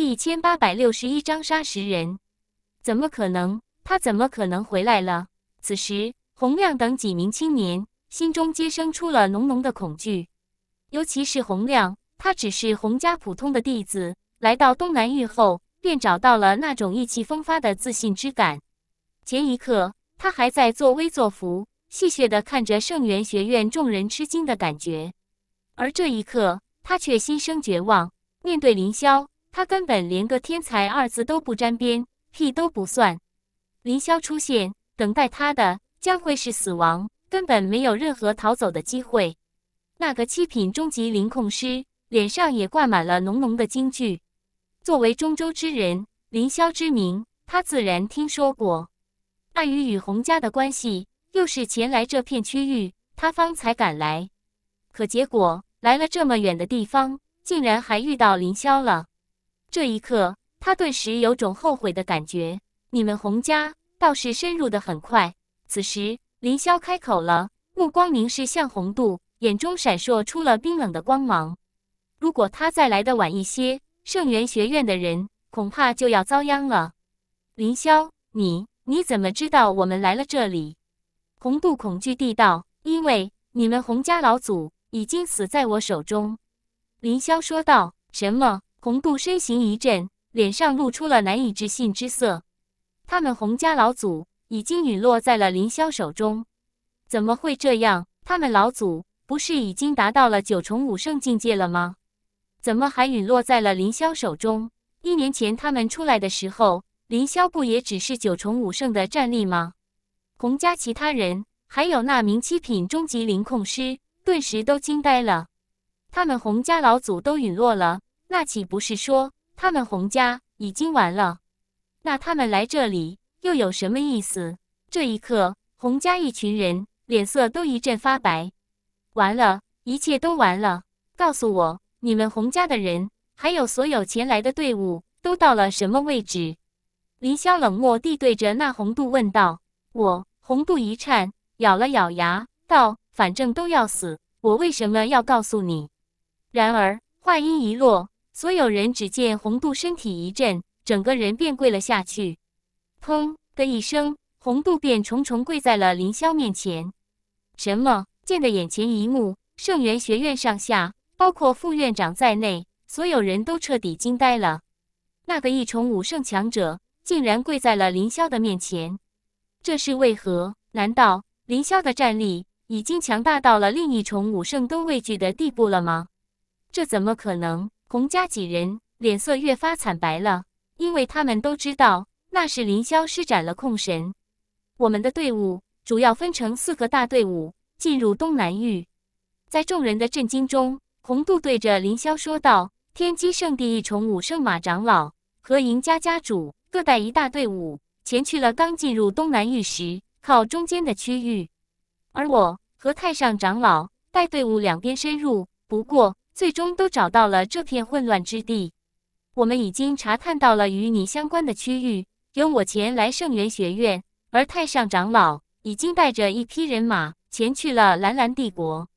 第一千八百六十一章杀十人，怎么可能？他怎么可能回来了？此时，洪亮等几名青年心中皆生出了浓浓的恐惧，尤其是洪亮，他只是洪家普通的弟子，来到东南域后便找到了那种意气风发的自信之感。前一刻，他还在作威作福，戏谑地看着圣元学院众人吃惊的感觉，而这一刻，他却心生绝望，面对凌霄。他根本连个天才二字都不沾边，屁都不算。林霄出现，等待他的将会是死亡，根本没有任何逃走的机会。那个七品终极灵控师脸上也挂满了浓浓的惊惧。作为中州之人，林霄之名他自然听说过。碍于与洪家的关系，又是前来这片区域，他方才赶来。可结果来了这么远的地方，竟然还遇到林霄了。这一刻，他顿时有种后悔的感觉。你们洪家倒是深入的很快。此时，林霄开口了，目光凝视向洪渡，眼中闪烁出了冰冷的光芒。如果他再来得晚一些，圣元学院的人恐怕就要遭殃了。林霄，你你怎么知道我们来了这里？洪渡恐惧地道：“因为你们洪家老祖已经死在我手中。”林霄说道：“什么？”红度身形一震，脸上露出了难以置信之色。他们洪家老祖已经陨落在了凌霄手中，怎么会这样？他们老祖不是已经达到了九重武圣境界了吗？怎么还陨落在了凌霄手中？一年前他们出来的时候，凌霄不也只是九重武圣的战力吗？洪家其他人还有那名七品终极灵控师，顿时都惊呆了。他们洪家老祖都陨落了。那岂不是说他们洪家已经完了？那他们来这里又有什么意思？这一刻，洪家一群人脸色都一阵发白，完了，一切都完了。告诉我，你们洪家的人还有所有前来的队伍都到了什么位置？林萧冷漠地对着那洪度问道。我洪度一颤，咬了咬牙道：“反正都要死，我为什么要告诉你？”然而话音一落。所有人只见红度身体一震，整个人便跪了下去。砰的一声，红度便重重跪在了凌霄面前。什么？见得眼前一幕，圣元学院上下，包括副院长在内，所有人都彻底惊呆了。那个一重武圣强者竟然跪在了凌霄的面前，这是为何？难道凌霄的战力已经强大到了另一重武圣都畏惧的地步了吗？这怎么可能？洪家几人脸色越发惨白了，因为他们都知道那是凌霄施展了控神。我们的队伍主要分成四个大队伍进入东南域，在众人的震惊中，洪渡对着凌霄说道：“天机圣地一重武圣马长老和赢家家主各带一大队伍前去了刚进入东南域时靠中间的区域，而我和太上长老带队伍两边深入。不过。”最终都找到了这片混乱之地。我们已经查探到了与你相关的区域，由我前来圣元学院，而太上长老已经带着一批人马前去了蓝蓝帝国。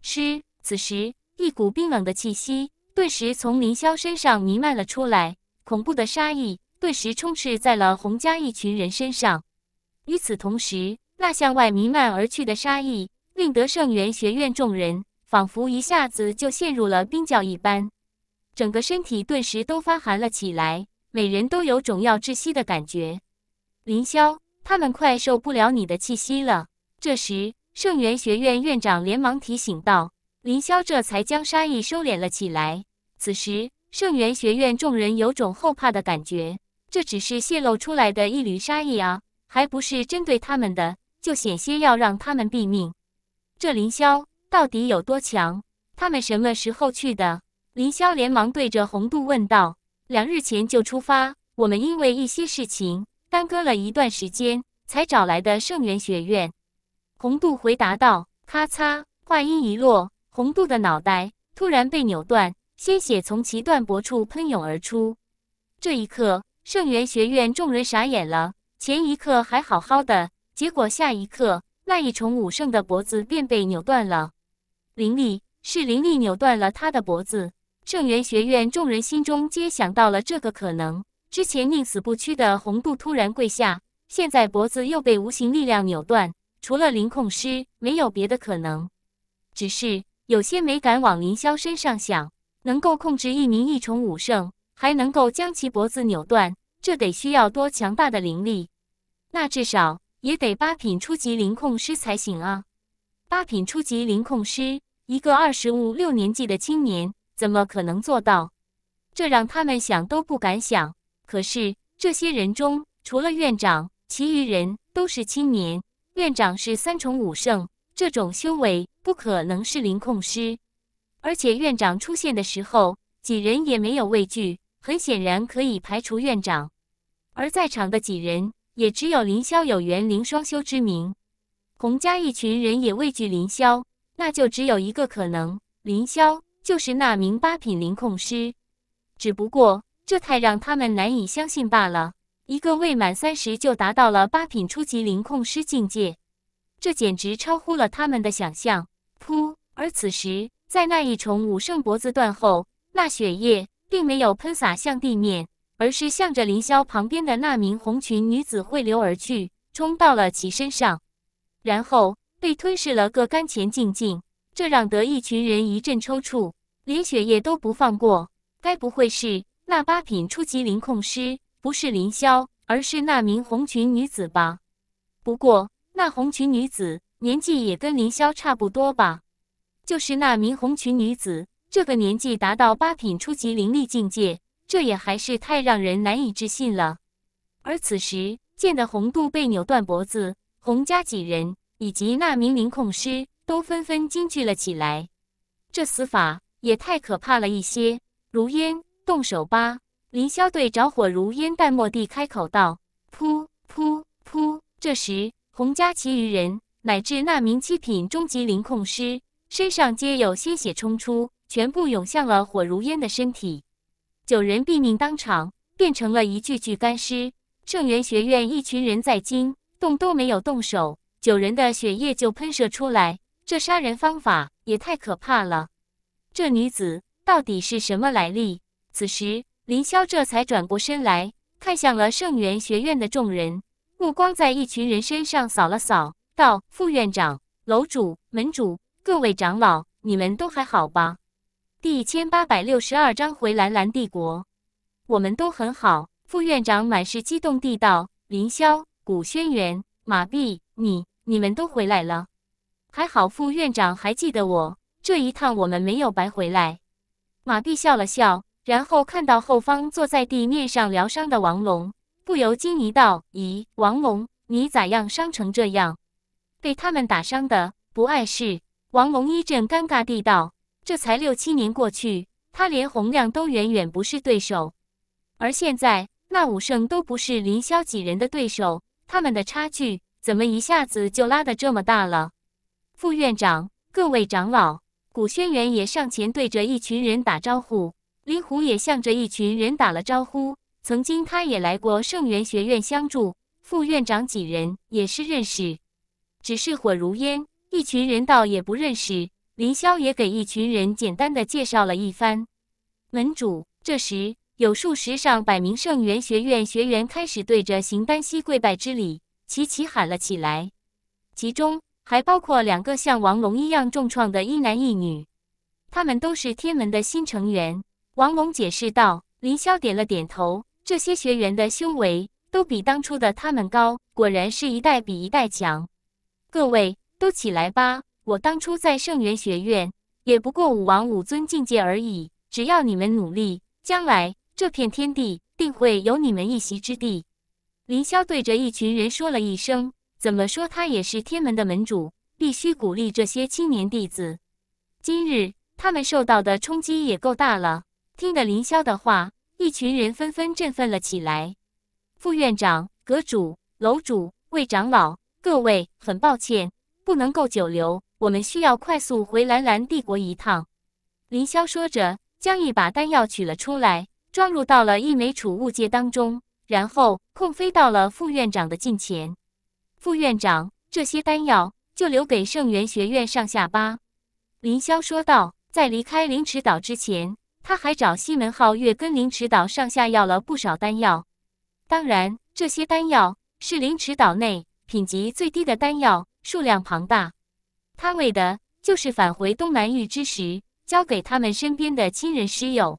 师，此时一股冰冷的气息顿时从凌霄身上弥漫了出来，恐怖的杀意顿时充斥在了洪家一群人身上。与此同时，那向外弥漫而去的杀意，令得圣元学院众人。仿佛一下子就陷入了冰窖一般，整个身体顿时都发寒了起来，每人都有种要窒息的感觉。林萧，他们快受不了你的气息了。这时，圣元学院院长连忙提醒道：“林萧，这才将杀意收敛了起来。”此时，圣元学院众人有种后怕的感觉，这只是泄露出来的一缕杀意啊，还不是针对他们的，就险些要让他们毙命。这林萧。到底有多强？他们什么时候去的？林萧连忙对着红度问道：“两日前就出发，我们因为一些事情耽搁了一段时间，才找来的圣元学院。”红度回答道。咔嚓，话音一落，红度的脑袋突然被扭断，鲜血从其断脖处喷涌而出。这一刻，圣元学院众人傻眼了，前一刻还好好的，结果下一刻，那一重武圣的脖子便被扭断了。灵力是灵力扭断了他的脖子。圣元学院众人心中皆想到了这个可能。之前宁死不屈的红度突然跪下，现在脖子又被无形力量扭断，除了灵控师，没有别的可能。只是有些没敢往林萧身上想。能够控制一名一重武圣，还能够将其脖子扭断，这得需要多强大的灵力？那至少也得八品初级灵控师才行啊！八品初级灵控师。一个二十五六年纪的青年怎么可能做到？这让他们想都不敢想。可是这些人中，除了院长，其余人都是青年。院长是三重五圣，这种修为不可能是零控师。而且院长出现的时候，几人也没有畏惧，很显然可以排除院长。而在场的几人，也只有林霄有元灵双修之名。洪家一群人也畏惧林霄。那就只有一个可能，林萧就是那名八品灵控师，只不过这太让他们难以相信罢了。一个未满三十就达到了八品初级灵控师境界，这简直超乎了他们的想象。噗！而此时，在那一重武圣脖子断后，那血液并没有喷洒向地面，而是向着林霄旁边的那名红裙女子汇流而去，冲到了其身上，然后。被吞噬了个干干净净，这让得一群人一阵抽搐，连血液都不放过。该不会是那八品初级灵控师不是凌霄，而是那名红裙女子吧？不过那红裙女子年纪也跟凌霄差不多吧？就是那名红裙女子，这个年纪达到八品初级灵力境界，这也还是太让人难以置信了。而此时见得红肚被扭断脖子，洪家几人。以及那名灵控师都纷纷惊惧了起来，这死法也太可怕了一些。如烟，动手吧！凌霄对着火如烟淡漠地开口道。噗噗噗！这时，洪家其余人乃至那名七品终极灵控师身上皆有鲜血冲出，全部涌向了火如烟的身体，九人毙命当场，变成了一具具干尸。圣元学院一群人在惊，动都没有动手。九人的血液就喷射出来，这杀人方法也太可怕了。这女子到底是什么来历？此时，林霄这才转过身来看向了圣元学院的众人，目光在一群人身上扫了扫，道：“副院长、楼主、门主、各位长老，你们都还好吧？”第一千八百六十二章回蓝蓝帝国，我们都很好。副院长满是激动地道：“林霄，古轩辕。”马毕，你你们都回来了，还好副院长还记得我。这一趟我们没有白回来。马毕笑了笑，然后看到后方坐在地面上疗伤的王龙，不由惊疑道：“咦，王龙，你咋样？伤成这样，被他们打伤的？不碍事。”王龙一阵尴尬地道：“这才六七年过去，他连洪亮都远远不是对手，而现在那武圣都不是凌霄几人的对手。”他们的差距怎么一下子就拉得这么大了？副院长，各位长老，古轩辕也上前对着一群人打招呼，林虎也向着一群人打了招呼。曾经他也来过圣元学院相助，副院长几人也是认识。只是火如烟，一群人倒也不认识。林霄也给一群人简单的介绍了一番。门主，这时。有数十上百名圣元学院学员开始对着邢丹溪跪拜之礼，齐齐喊了起来。其中还包括两个像王龙一样重创的一男一女，他们都是天门的新成员。王龙解释道：“林霄点了点头，这些学员的修为都比当初的他们高，果然是一代比一代强。各位都起来吧！我当初在圣元学院也不过武王武尊境界而已，只要你们努力，将来……”这片天地定会有你们一席之地。凌霄对着一群人说了一声：“怎么说，他也是天门的门主，必须鼓励这些青年弟子。今日他们受到的冲击也够大了。”听得凌霄的话，一群人纷纷振奋了起来。副院长、阁主、楼主、魏长老，各位，很抱歉不能够久留，我们需要快速回蓝蓝帝国一趟。凌霄说着，将一把丹药取了出来。装入到了一枚储物戒当中，然后空飞到了副院长的近前。副院长，这些丹药就留给圣元学院上下吧。”林霄说道。在离开灵池岛之前，他还找西门皓月跟灵池岛上下要了不少丹药。当然，这些丹药是灵池岛内品级最低的丹药，数量庞大。他为的就是返回东南域之时，交给他们身边的亲人师友。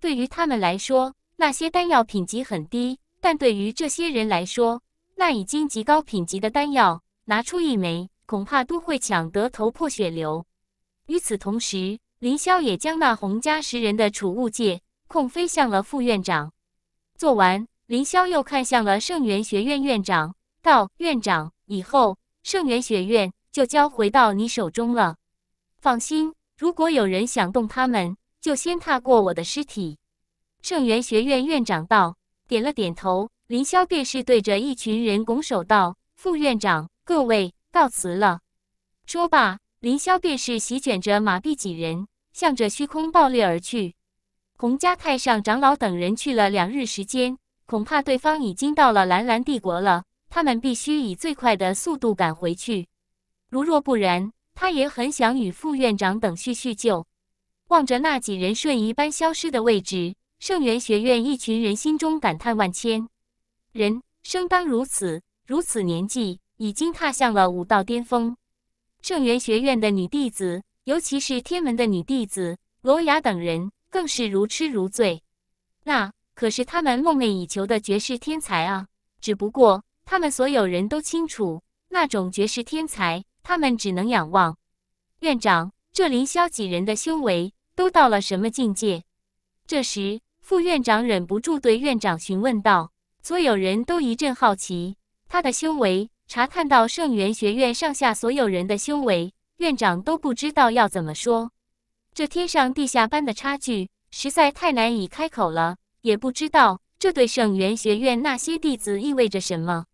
对于他们来说，那些丹药品级很低；但对于这些人来说，那已经极高品级的丹药，拿出一枚，恐怕都会抢得头破血流。与此同时，林霄也将那洪家十人的储物戒控飞向了副院长。做完，林霄又看向了圣元学院院长，道：“院长，以后圣元学院就交回到你手中了。放心，如果有人想动他们。”就先踏过我的尸体。”圣元学院院长道，点了点头。林萧便是对着一群人拱手道：“副院长，各位，告辞了。”说罢，林萧便是席卷着马壁几人，向着虚空爆裂而去。洪家太上长老等人去了两日时间，恐怕对方已经到了蓝蓝帝国了。他们必须以最快的速度赶回去。如若不然，他也很想与副院长等叙叙旧。望着那几人瞬移般消失的位置，圣元学院一群人心中感叹万千。人生当如此，如此年纪已经踏向了武道巅峰。圣元学院的女弟子，尤其是天门的女弟子罗雅等人，更是如痴如醉。那可是他们梦寐以求的绝世天才啊！只不过，他们所有人都清楚，那种绝世天才，他们只能仰望。院长。这凌霄几人的修为都到了什么境界？这时，副院长忍不住对院长询问道。所有人都一阵好奇。他的修为，查探到圣元学院上下所有人的修为，院长都不知道要怎么说。这天上地下般的差距，实在太难以开口了。也不知道这对圣元学院那些弟子意味着什么。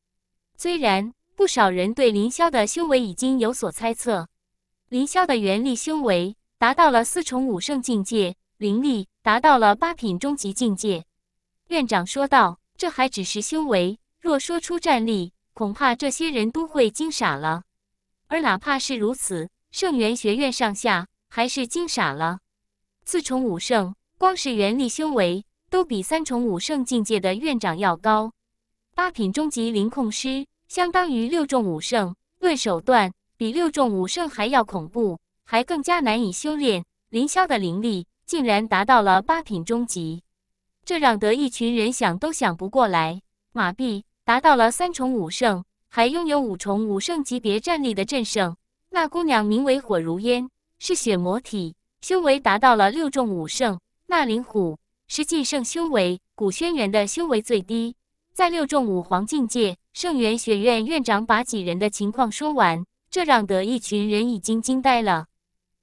虽然不少人对凌霄的修为已经有所猜测。林霄的元力修为达到了四重五圣境界，灵力达到了八品终极境界。院长说道：“这还只是修为，若说出战力，恐怕这些人都会惊傻了。”而哪怕是如此，圣元学院上下还是惊傻了。四重五圣，光是元力修为都比三重五圣境界的院长要高。八品终极灵控师，相当于六重五圣，论手段。比六重武圣还要恐怖，还更加难以修炼。凌霄的灵力竟然达到了八品中级，这让得一群人想都想不过来。马毕达到了三重武圣，还拥有五重武圣级别战力的镇圣。那姑娘名为火如烟，是血魔体，修为达到了六重武圣。那灵虎是晋圣，修为古轩辕的修为最低，在六重武皇境界。圣元学院院长把几人的情况说完。这让得一群人已经惊呆了，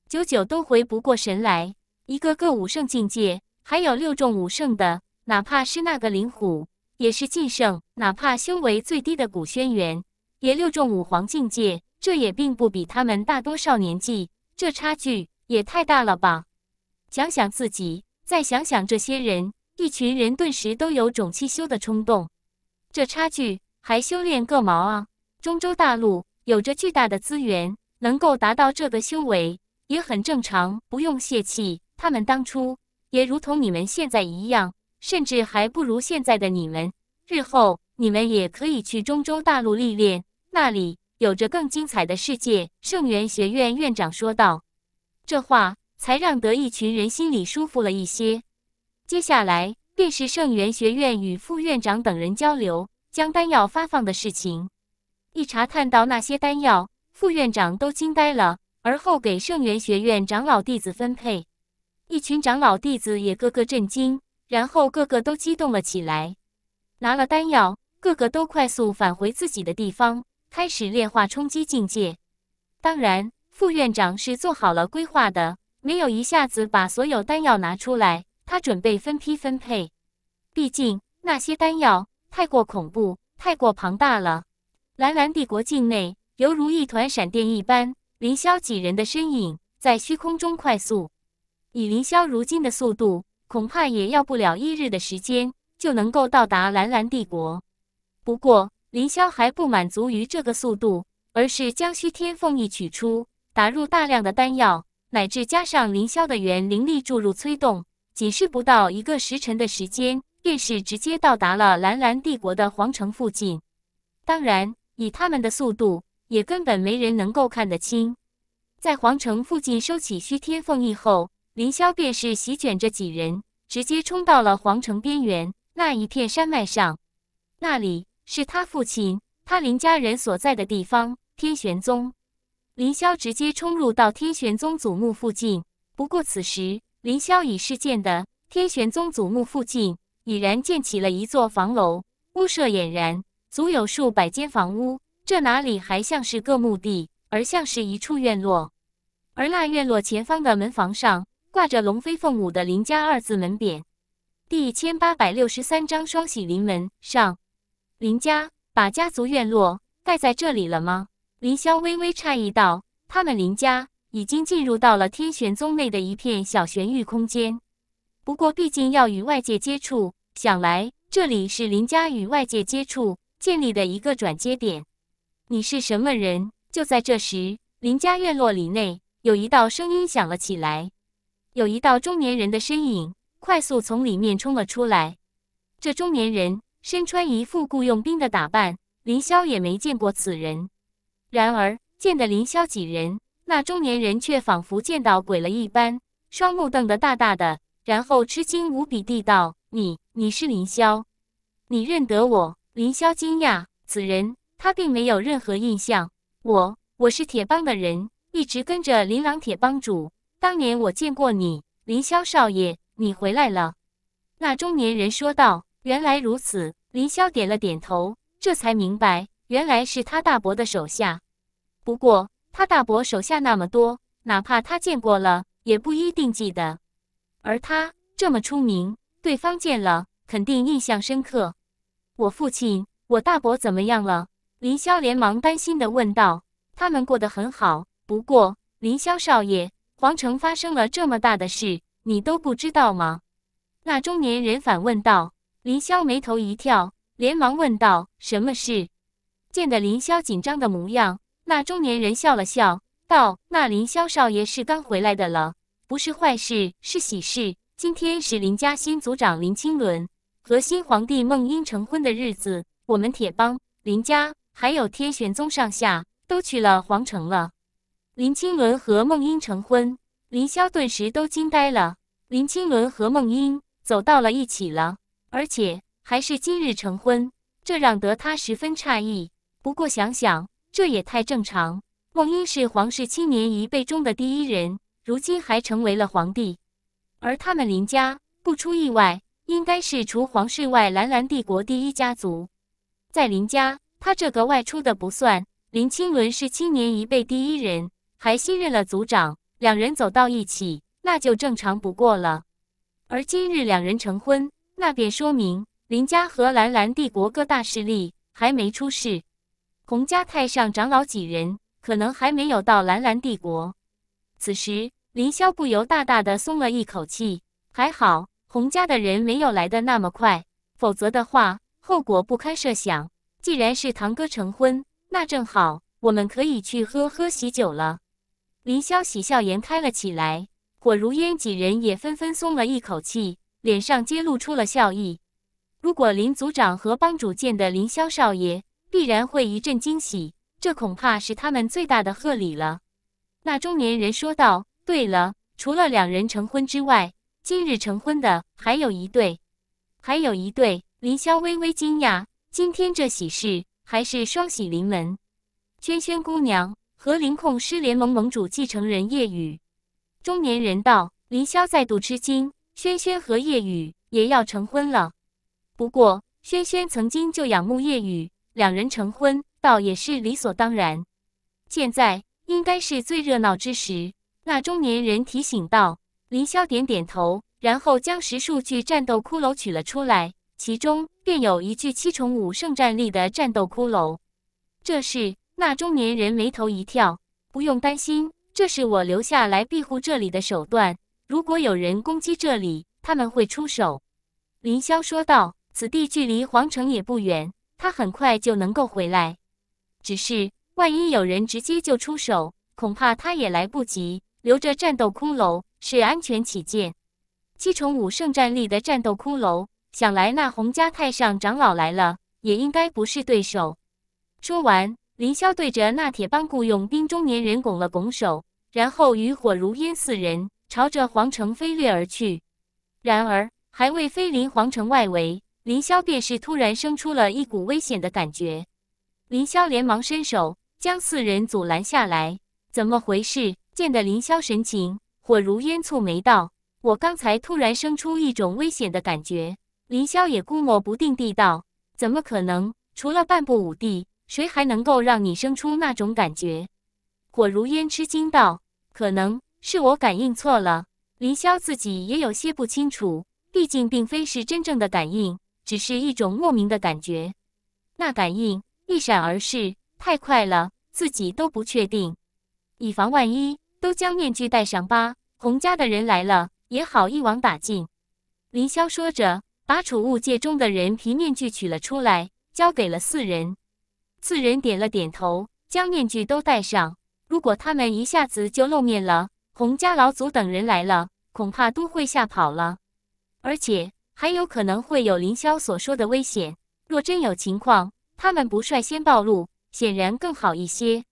久久都回不过神来。一个个武圣境界，还有六重武圣的，哪怕是那个灵虎，也是晋圣；哪怕修为最低的古轩辕，也六重武皇境界。这也并不比他们大多少年纪，这差距也太大了吧？想想自己，再想想这些人，一群人顿时都有种气修的冲动。这差距，还修炼个毛啊！中州大陆。有着巨大的资源，能够达到这个修为也很正常，不用泄气。他们当初也如同你们现在一样，甚至还不如现在的你们。日后你们也可以去中州大陆历练，那里有着更精彩的世界。”圣元学院院长说道。这话才让得一群人心里舒服了一些。接下来便是圣元学院与副院长等人交流将丹药发放的事情。一查探到那些丹药，副院长都惊呆了，而后给圣元学院长老弟子分配。一群长老弟子也个个震惊，然后个个都激动了起来。拿了丹药，个个都快速返回自己的地方，开始炼化冲击境界。当然，副院长是做好了规划的，没有一下子把所有丹药拿出来，他准备分批分配。毕竟那些丹药太过恐怖，太过庞大了。蓝蓝帝国境内犹如一团闪电一般，凌霄几人的身影在虚空中快速。以凌霄如今的速度，恐怕也要不了一日的时间就能够到达蓝蓝帝国。不过，凌霄还不满足于这个速度，而是将虚天凤翼取出，打入大量的丹药，乃至加上凌霄的元灵力注入催动，仅是不到一个时辰的时间，便是直接到达了蓝蓝帝国的皇城附近。当然。以他们的速度，也根本没人能够看得清。在皇城附近收起虚天凤翼后，林霄便是席卷着几人，直接冲到了皇城边缘那一片山脉上。那里是他父亲、他林家人所在的地方——天玄宗。林霄直接冲入到天玄宗祖墓附近。不过此时，林霄已是见的天玄宗祖墓附近已然建起了一座房楼，屋舍俨然。足有数百间房屋，这哪里还像是个墓地，而像是一处院落。而那院落前方的门房上挂着“龙飞凤舞”的林家二字门匾。第一千八百六十三章双喜临门。上林家把家族院落盖在这里了吗？林萧微微诧异道：“他们林家已经进入到了天玄宗内的一片小玄域空间，不过毕竟要与外界接触，想来这里是林家与外界接触。”建立的一个转接点，你是什么人？就在这时，林家院落里内有一道声音响了起来，有一道中年人的身影快速从里面冲了出来。这中年人身穿一副雇佣兵的打扮，林萧也没见过此人。然而见的林霄几人，那中年人却仿佛见到鬼了一般，双目瞪得大大的，然后吃惊无比地道：“你，你是林霄？你认得我？”林霄惊讶，此人他并没有任何印象。我我是铁帮的人，一直跟着琳琅铁帮主。当年我见过你，林霄少爷，你回来了。”那中年人说道。“原来如此。”林霄点了点头，这才明白，原来是他大伯的手下。不过他大伯手下那么多，哪怕他见过了，也不一定记得。而他这么出名，对方见了肯定印象深刻。我父亲、我大伯怎么样了？林霄连忙担心的问道。他们过得很好，不过林霄少爷，皇城发生了这么大的事，你都不知道吗？那中年人反问道。林霄眉头一跳，连忙问道：“什么事？”见得林霄紧张的模样，那中年人笑了笑，道：“那林霄少爷是刚回来的了，不是坏事，是喜事。今天是林家新族长林清伦。”和新皇帝孟英成婚的日子，我们铁帮林家还有天玄宗上下都去了皇城了。林清伦和孟英成婚，林萧顿时都惊呆了。林清伦和孟英走到了一起了，而且还是今日成婚，这让得他十分诧异。不过想想，这也太正常。孟英是皇室青年一辈中的第一人，如今还成为了皇帝，而他们林家不出意外。应该是除皇室外，蓝蓝帝国第一家族，在林家，他这个外出的不算。林清伦是青年一辈第一人，还新任了族长，两人走到一起，那就正常不过了。而今日两人成婚，那便说明林家和蓝蓝帝国各大势力还没出事。洪家太上长老几人可能还没有到蓝蓝帝国。此时，林萧不由大大的松了一口气，还好。洪家的人没有来的那么快，否则的话后果不堪设想。既然是堂哥成婚，那正好，我们可以去喝喝喜酒了。林萧喜笑颜开了起来，火如烟几人也纷纷松了一口气，脸上皆露出了笑意。如果林组长和帮主见的林萧少爷，必然会一阵惊喜。这恐怕是他们最大的贺礼了。那中年人说道：“对了，除了两人成婚之外。”今日成婚的还有一对，还有一对。林霄微微惊讶，今天这喜事还是双喜临门。萱萱姑娘和林控师联盟盟主继承人叶雨。中年人道。林霄再度吃惊，萱萱和叶雨也要成婚了。不过，萱萱曾经就仰慕叶雨，两人成婚倒也是理所当然。现在应该是最热闹之时。那中年人提醒道。林萧点点头，然后将十数具战斗骷髅取了出来，其中便有一具七重武圣战力的战斗骷髅。这是那中年人眉头一跳。不用担心，这是我留下来庇护这里的手段。如果有人攻击这里，他们会出手。林萧说道：“此地距离皇城也不远，他很快就能够回来。只是万一有人直接就出手，恐怕他也来不及。留着战斗骷髅。”是安全起见，七重武圣战力的战斗骷髅，想来那洪家太上长老来了，也应该不是对手。说完，凌霄对着那铁帮雇佣兵中年人拱了拱手，然后与火如烟四人朝着皇城飞掠而去。然而，还未飞临皇城外围，凌霄便是突然生出了一股危险的感觉。凌霄连忙伸手将四人阻拦下来，怎么回事？见得凌霄神情。火如烟蹙眉道：“我刚才突然生出一种危险的感觉。”林萧也估摸不定地道：“怎么可能？除了半步武帝，谁还能够让你生出那种感觉？”火如烟吃惊道：“可能是我感应错了。”林萧自己也有些不清楚，毕竟并非是真正的感应，只是一种莫名的感觉。那感应一闪而逝，太快了，自己都不确定。以防万一。都将面具戴上吧，洪家的人来了也好一网打尽。林萧说着，把储物界中的人皮面具取了出来，交给了四人。四人点了点头，将面具都戴上。如果他们一下子就露面了，洪家老祖等人来了，恐怕都会吓跑了。而且还有可能会有林霄所说的危险。若真有情况，他们不率先暴露，显然更好一些。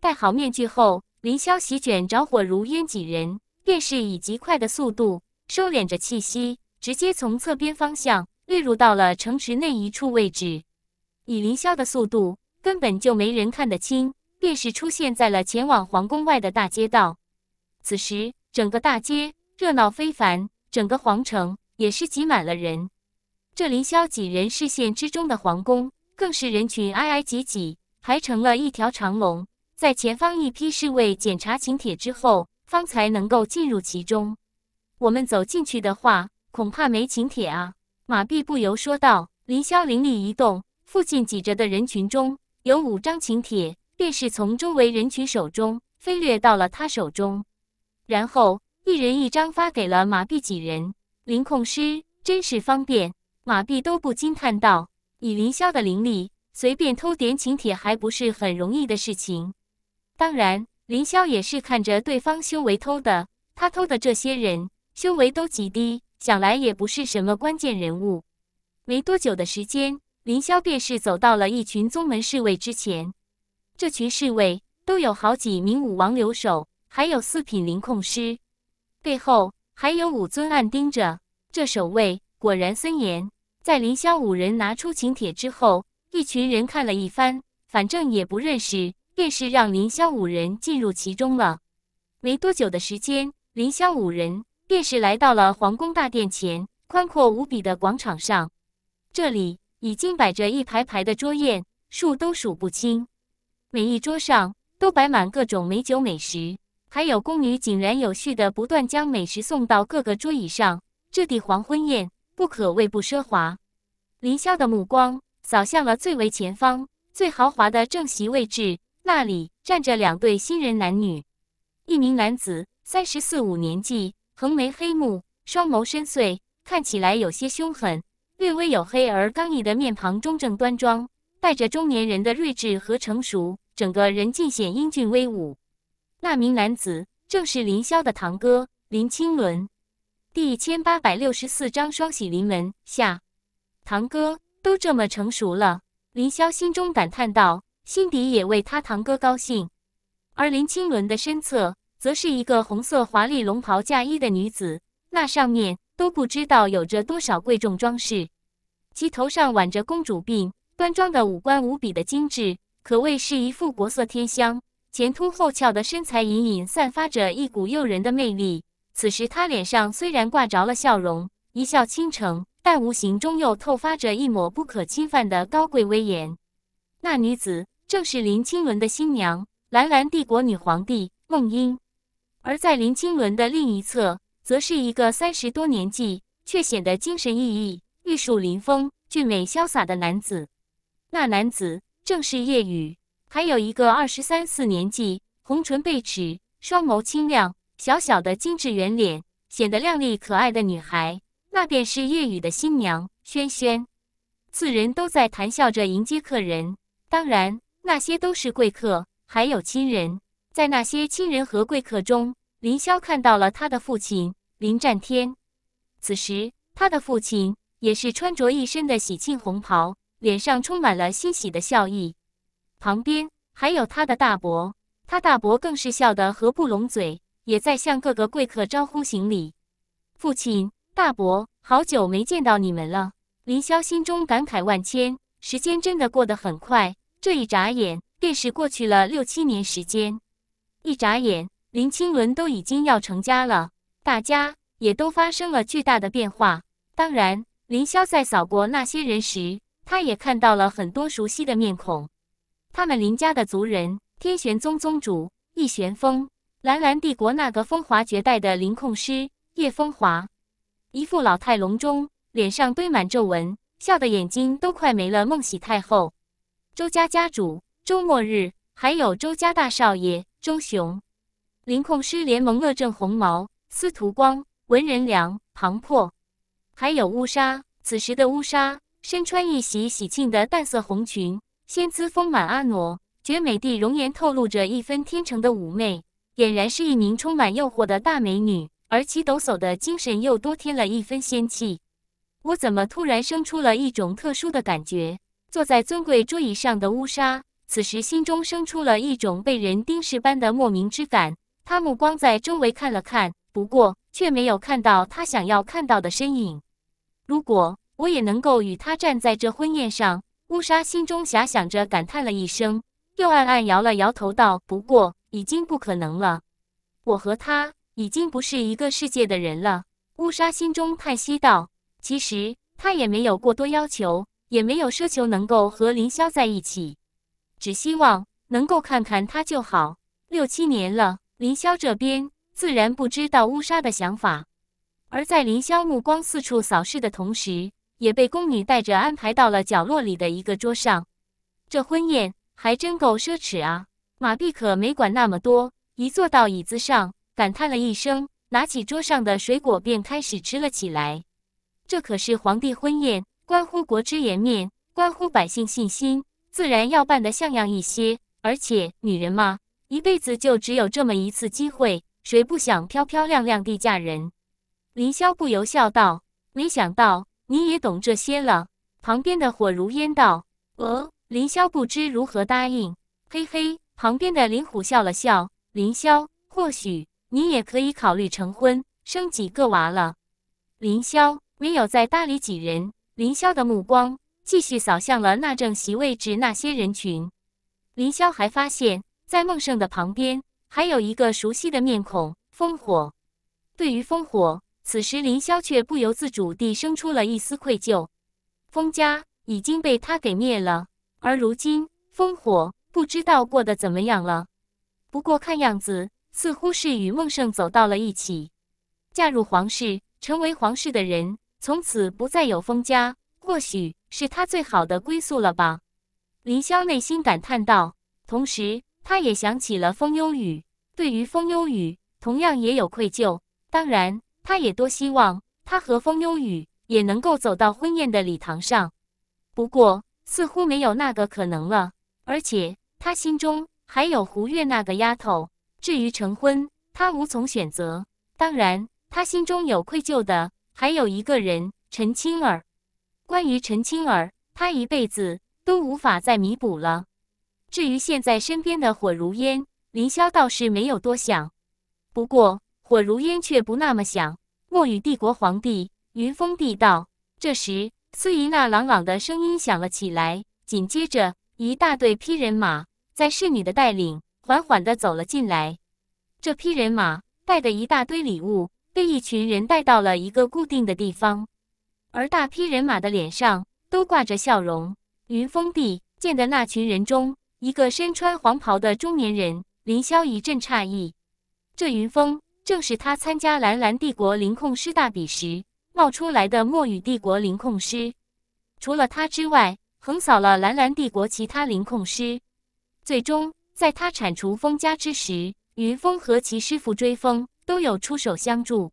戴好面具后。凌霄席卷着火如烟，几人便是以极快的速度收敛着气息，直接从侧边方向掠入到了城池内一处位置。以凌霄的速度，根本就没人看得清，便是出现在了前往皇宫外的大街道。此时，整个大街热闹非凡，整个皇城也是挤满了人。这凌霄几人视线之中的皇宫，更是人群挨挨挤挤，排成了一条长龙。在前方一批侍卫检查请帖之后，方才能够进入其中。我们走进去的话，恐怕没请帖啊！马毕不由说道。凌霄灵力一动，附近挤着的人群中有五张请帖，便是从周围人群手中飞掠到了他手中，然后一人一张发给了马毕几人。灵控师真是方便，马毕都不禁叹道：“以凌霄的灵力，随便偷点请帖还不是很容易的事情。”当然，林霄也是看着对方修为偷的。他偷的这些人修为都极低，想来也不是什么关键人物。没多久的时间，林霄便是走到了一群宗门侍卫之前。这群侍卫都有好几名武王留守，还有四品灵控师，背后还有五尊暗盯着。这守卫果然森严。在林霄五人拿出请帖之后，一群人看了一番，反正也不认识。便是让凌霄五人进入其中了。没多久的时间，凌霄五人便是来到了皇宫大殿前宽阔无比的广场上。这里已经摆着一排排的桌宴，数都数不清。每一桌上都摆满各种美酒美食，还有宫女井然有序的不断将美食送到各个桌椅上。这地黄昏宴不可谓不奢华。凌霄的目光扫向了最为前方、最豪华的正席位置。那里站着两对新人，男女。一名男子三十四五年纪，横眉黑目，双眸深邃，看起来有些凶狠。略微黝黑而刚毅的面庞中正端庄，带着中年人的睿智和成熟，整个人尽显英俊威武。那名男子正是林霄的堂哥林清伦。第一千八百六十四章双喜临门下。堂哥都这么成熟了，林霄心中感叹道。心底也为他堂哥高兴，而林清伦的身侧，则是一个红色华丽龙袍嫁衣的女子，那上面都不知道有着多少贵重装饰。其头上挽着公主鬓，端庄的五官无比的精致，可谓是一副国色天香。前凸后翘的身材隐隐散发着一股诱人的魅力。此时她脸上虽然挂着了笑容，一笑倾城，但无形中又透发着一抹不可侵犯的高贵威严。那女子。正是林清伦的新娘，蓝蓝帝国女皇帝梦英。而在林清伦的另一侧，则是一个三十多年纪却显得精神奕奕、玉树临风、俊美潇洒的男子。那男子正是叶雨。还有一个二十三四年纪、红唇被齿、双眸清亮、小小的精致圆脸，显得靓丽可爱的女孩，那便是叶雨的新娘萱萱。四人都在谈笑着迎接客人，当然。那些都是贵客，还有亲人。在那些亲人和贵客中，林萧看到了他的父亲林占天。此时，他的父亲也是穿着一身的喜庆红袍，脸上充满了欣喜的笑意。旁边还有他的大伯，他大伯更是笑得合不拢嘴，也在向各个贵客招呼行礼。父亲、大伯，好久没见到你们了。林萧心中感慨万千，时间真的过得很快。这一眨眼，便是过去了六七年时间。一眨眼，林清文都已经要成家了，大家也都发生了巨大的变化。当然，林萧在扫过那些人时，他也看到了很多熟悉的面孔。他们林家的族人，天玄宗宗主易玄风，蓝兰帝国那个风华绝代的林控师叶风华，一副老态龙钟，脸上堆满皱纹，笑得眼睛都快没了。孟喜太后。周家家主周末日，还有周家大少爷周雄，灵控师联盟乐正红毛司徒光文仁良庞破，还有乌纱。此时的乌纱身穿一袭喜庆的淡色红裙，仙姿丰满，阿诺绝美的容颜透露着一分天成的妩媚，俨然是一名充满诱惑的大美女。而其抖擞的精神又多添了一分仙气。我怎么突然生出了一种特殊的感觉？坐在尊贵桌椅上的乌莎，此时心中生出了一种被人盯视般的莫名之感。他目光在周围看了看，不过却没有看到他想要看到的身影。如果我也能够与他站在这婚宴上，乌莎心中遐想着，感叹了一声，又暗暗摇了摇头道：“不过已经不可能了，我和他已经不是一个世界的人了。”乌莎心中叹息道。其实他也没有过多要求。也没有奢求能够和林霄在一起，只希望能够看看他就好。六七年了，林霄这边自然不知道乌纱的想法。而在林霄目光四处扫视的同时，也被宫女带着安排到了角落里的一个桌上。这婚宴还真够奢侈啊！马碧可没管那么多，一坐到椅子上，感叹了一声，拿起桌上的水果便开始吃了起来。这可是皇帝婚宴。关乎国之颜面，关乎百姓信心，自然要办得像样一些。而且女人嘛，一辈子就只有这么一次机会，谁不想漂漂亮亮地嫁人？林萧不由笑道：“没想到你也懂这些了。”旁边的火如烟道：“哦。”林萧不知如何答应，嘿嘿。旁边的林虎笑了笑：“林萧，或许你也可以考虑成婚，生几个娃了。”林萧没有再搭理几人。林霄的目光继续扫向了那正席位置那些人群。林霄还发现，在孟胜的旁边还有一个熟悉的面孔——烽火。对于烽火，此时林霄却不由自主地生出了一丝愧疚。封家已经被他给灭了，而如今烽火不知道过得怎么样了。不过看样子，似乎是与孟胜走到了一起，嫁入皇室，成为皇室的人。从此不再有封家，或许是他最好的归宿了吧。林霄内心感叹道。同时，他也想起了封幽雨，对于封幽雨，同样也有愧疚。当然，他也多希望他和风幽雨也能够走到婚宴的礼堂上，不过似乎没有那个可能了。而且，他心中还有胡月那个丫头。至于成婚，他无从选择。当然，他心中有愧疚的。还有一个人，陈青儿。关于陈青儿，他一辈子都无法再弥补了。至于现在身边的火如烟，林霄倒是没有多想。不过，火如烟却不那么想。墨羽帝国皇帝云峰帝道。这时，司仪那朗朗的声音响了起来，紧接着，一大队批人马在侍女的带领，缓缓的走了进来。这批人马带的一大堆礼物。被一群人带到了一个固定的地方，而大批人马的脸上都挂着笑容。云峰地见的那群人中，一个身穿黄袍的中年人，林萧一阵诧异。这云峰正是他参加蓝蓝帝国灵控师大比时冒出来的墨羽帝国灵控师，除了他之外，横扫了蓝蓝帝国其他灵控师。最终，在他铲除封家之时，云峰和其师傅追风。都有出手相助。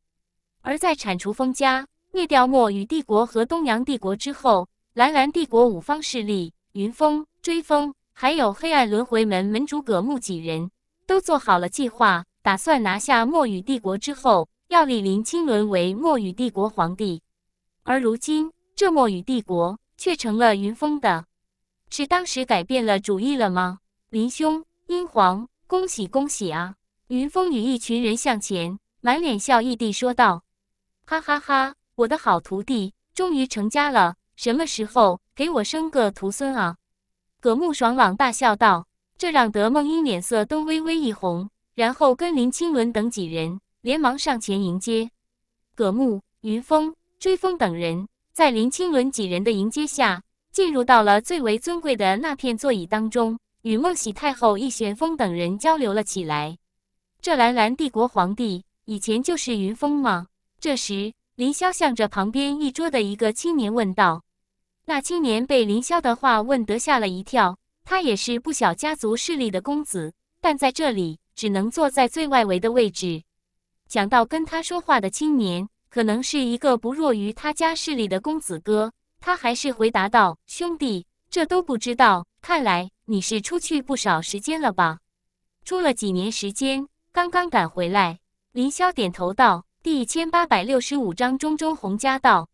而在铲除封家、灭掉墨羽帝国和东洋帝国之后，蓝蓝帝国五方势力云峰、追风，还有黑暗轮回门门主葛木几人都做好了计划，打算拿下墨羽帝国之后，要立林清沦为墨羽帝国皇帝。而如今，这墨羽帝国却成了云峰的，是当时改变了主意了吗？林兄，英皇，恭喜恭喜啊！云峰与一群人向前，满脸笑意地说道：“哈哈哈，我的好徒弟，终于成家了。什么时候给我生个徒孙啊？”葛木爽朗大笑道，这让德梦英脸色都微微一红，然后跟林清伦等几人连忙上前迎接。葛木、云峰、追风等人在林清伦几人的迎接下，进入到了最为尊贵的那片座椅当中，与孟喜太后、易玄风等人交流了起来。这蓝蓝帝国皇帝以前就是云峰吗？这时，林萧向着旁边一桌的一个青年问道。那青年被林萧的话问得吓了一跳。他也是不小家族势力的公子，但在这里只能坐在最外围的位置。讲到跟他说话的青年，可能是一个不弱于他家势力的公子哥，他还是回答道：“兄弟，这都不知道。看来你是出去不少时间了吧？出了几年时间。”刚刚赶回来，林霄点头道：“第一千八百六十五章中中洪家道，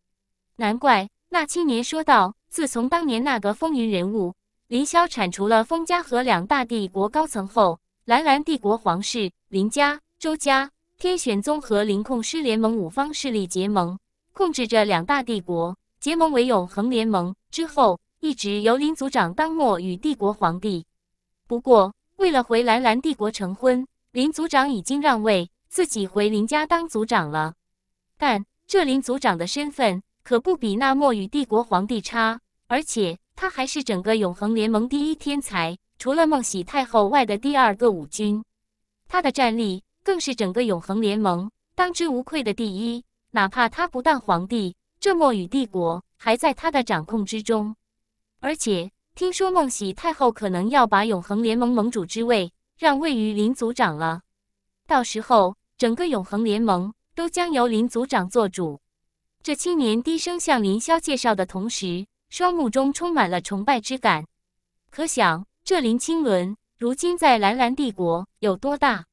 难怪。”那青年说道：“自从当年那个风云人物林霄铲除了封家和两大帝国高层后，蓝蓝帝国皇室林家、周家、天选宗和灵控师联盟五方势力结盟，控制着两大帝国，结盟为永恒联盟。之后，一直由林族长当末与帝国皇帝。不过，为了回蓝蓝帝国成婚。”林组长已经让位，自己回林家当组长了。但这林组长的身份可不比那墨羽帝国皇帝差，而且他还是整个永恒联盟第一天才，除了孟喜太后外的第二个武君。他的战力更是整个永恒联盟当之无愧的第一。哪怕他不当皇帝，这墨羽帝国还在他的掌控之中。而且听说孟喜太后可能要把永恒联盟盟主之位。让位于林组长了，到时候整个永恒联盟都将由林组长做主。这青年低声向林萧介绍的同时，双目中充满了崇拜之感。可想这林青伦如今在蓝蓝帝国有多大，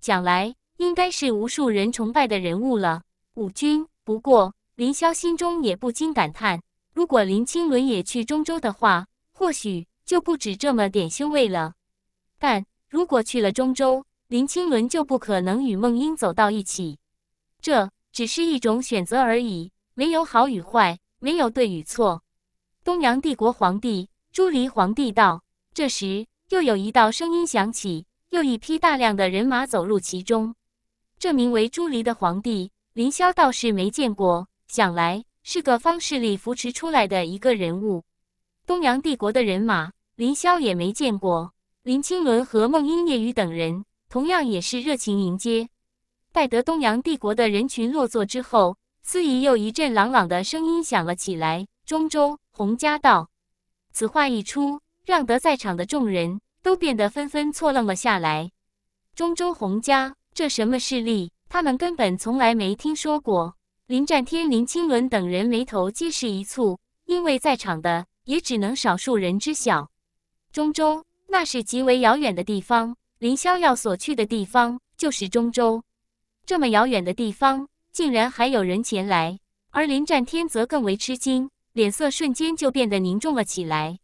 将来应该是无数人崇拜的人物了。五君，不过林萧心中也不禁感叹：如果林青伦也去中州的话，或许就不止这么点修为了。但。如果去了中州，林清伦就不可能与孟英走到一起。这只是一种选择而已，没有好与坏，没有对与错。东洋帝国皇帝朱离皇帝道。这时，又有一道声音响起，又一批大量的人马走入其中。这名为朱离的皇帝，林萧倒是没见过，想来是个方势力扶持出来的一个人物。东洋帝国的人马，林萧也没见过。林清伦和孟英、叶余等人同样也是热情迎接。待得东洋帝国的人群落座之后，司仪又一阵朗朗的声音响了起来：“中州洪家道。”此话一出，让得在场的众人都变得纷纷错愣了下来。中州洪家这什么势力？他们根本从来没听说过。林占天、林清伦等人眉头皆是一蹙，因为在场的也只能少数人知晓。中州。那是极为遥远的地方，林逍遥所去的地方就是中州。这么遥远的地方，竟然还有人前来，而林战天则更为吃惊，脸色瞬间就变得凝重了起来，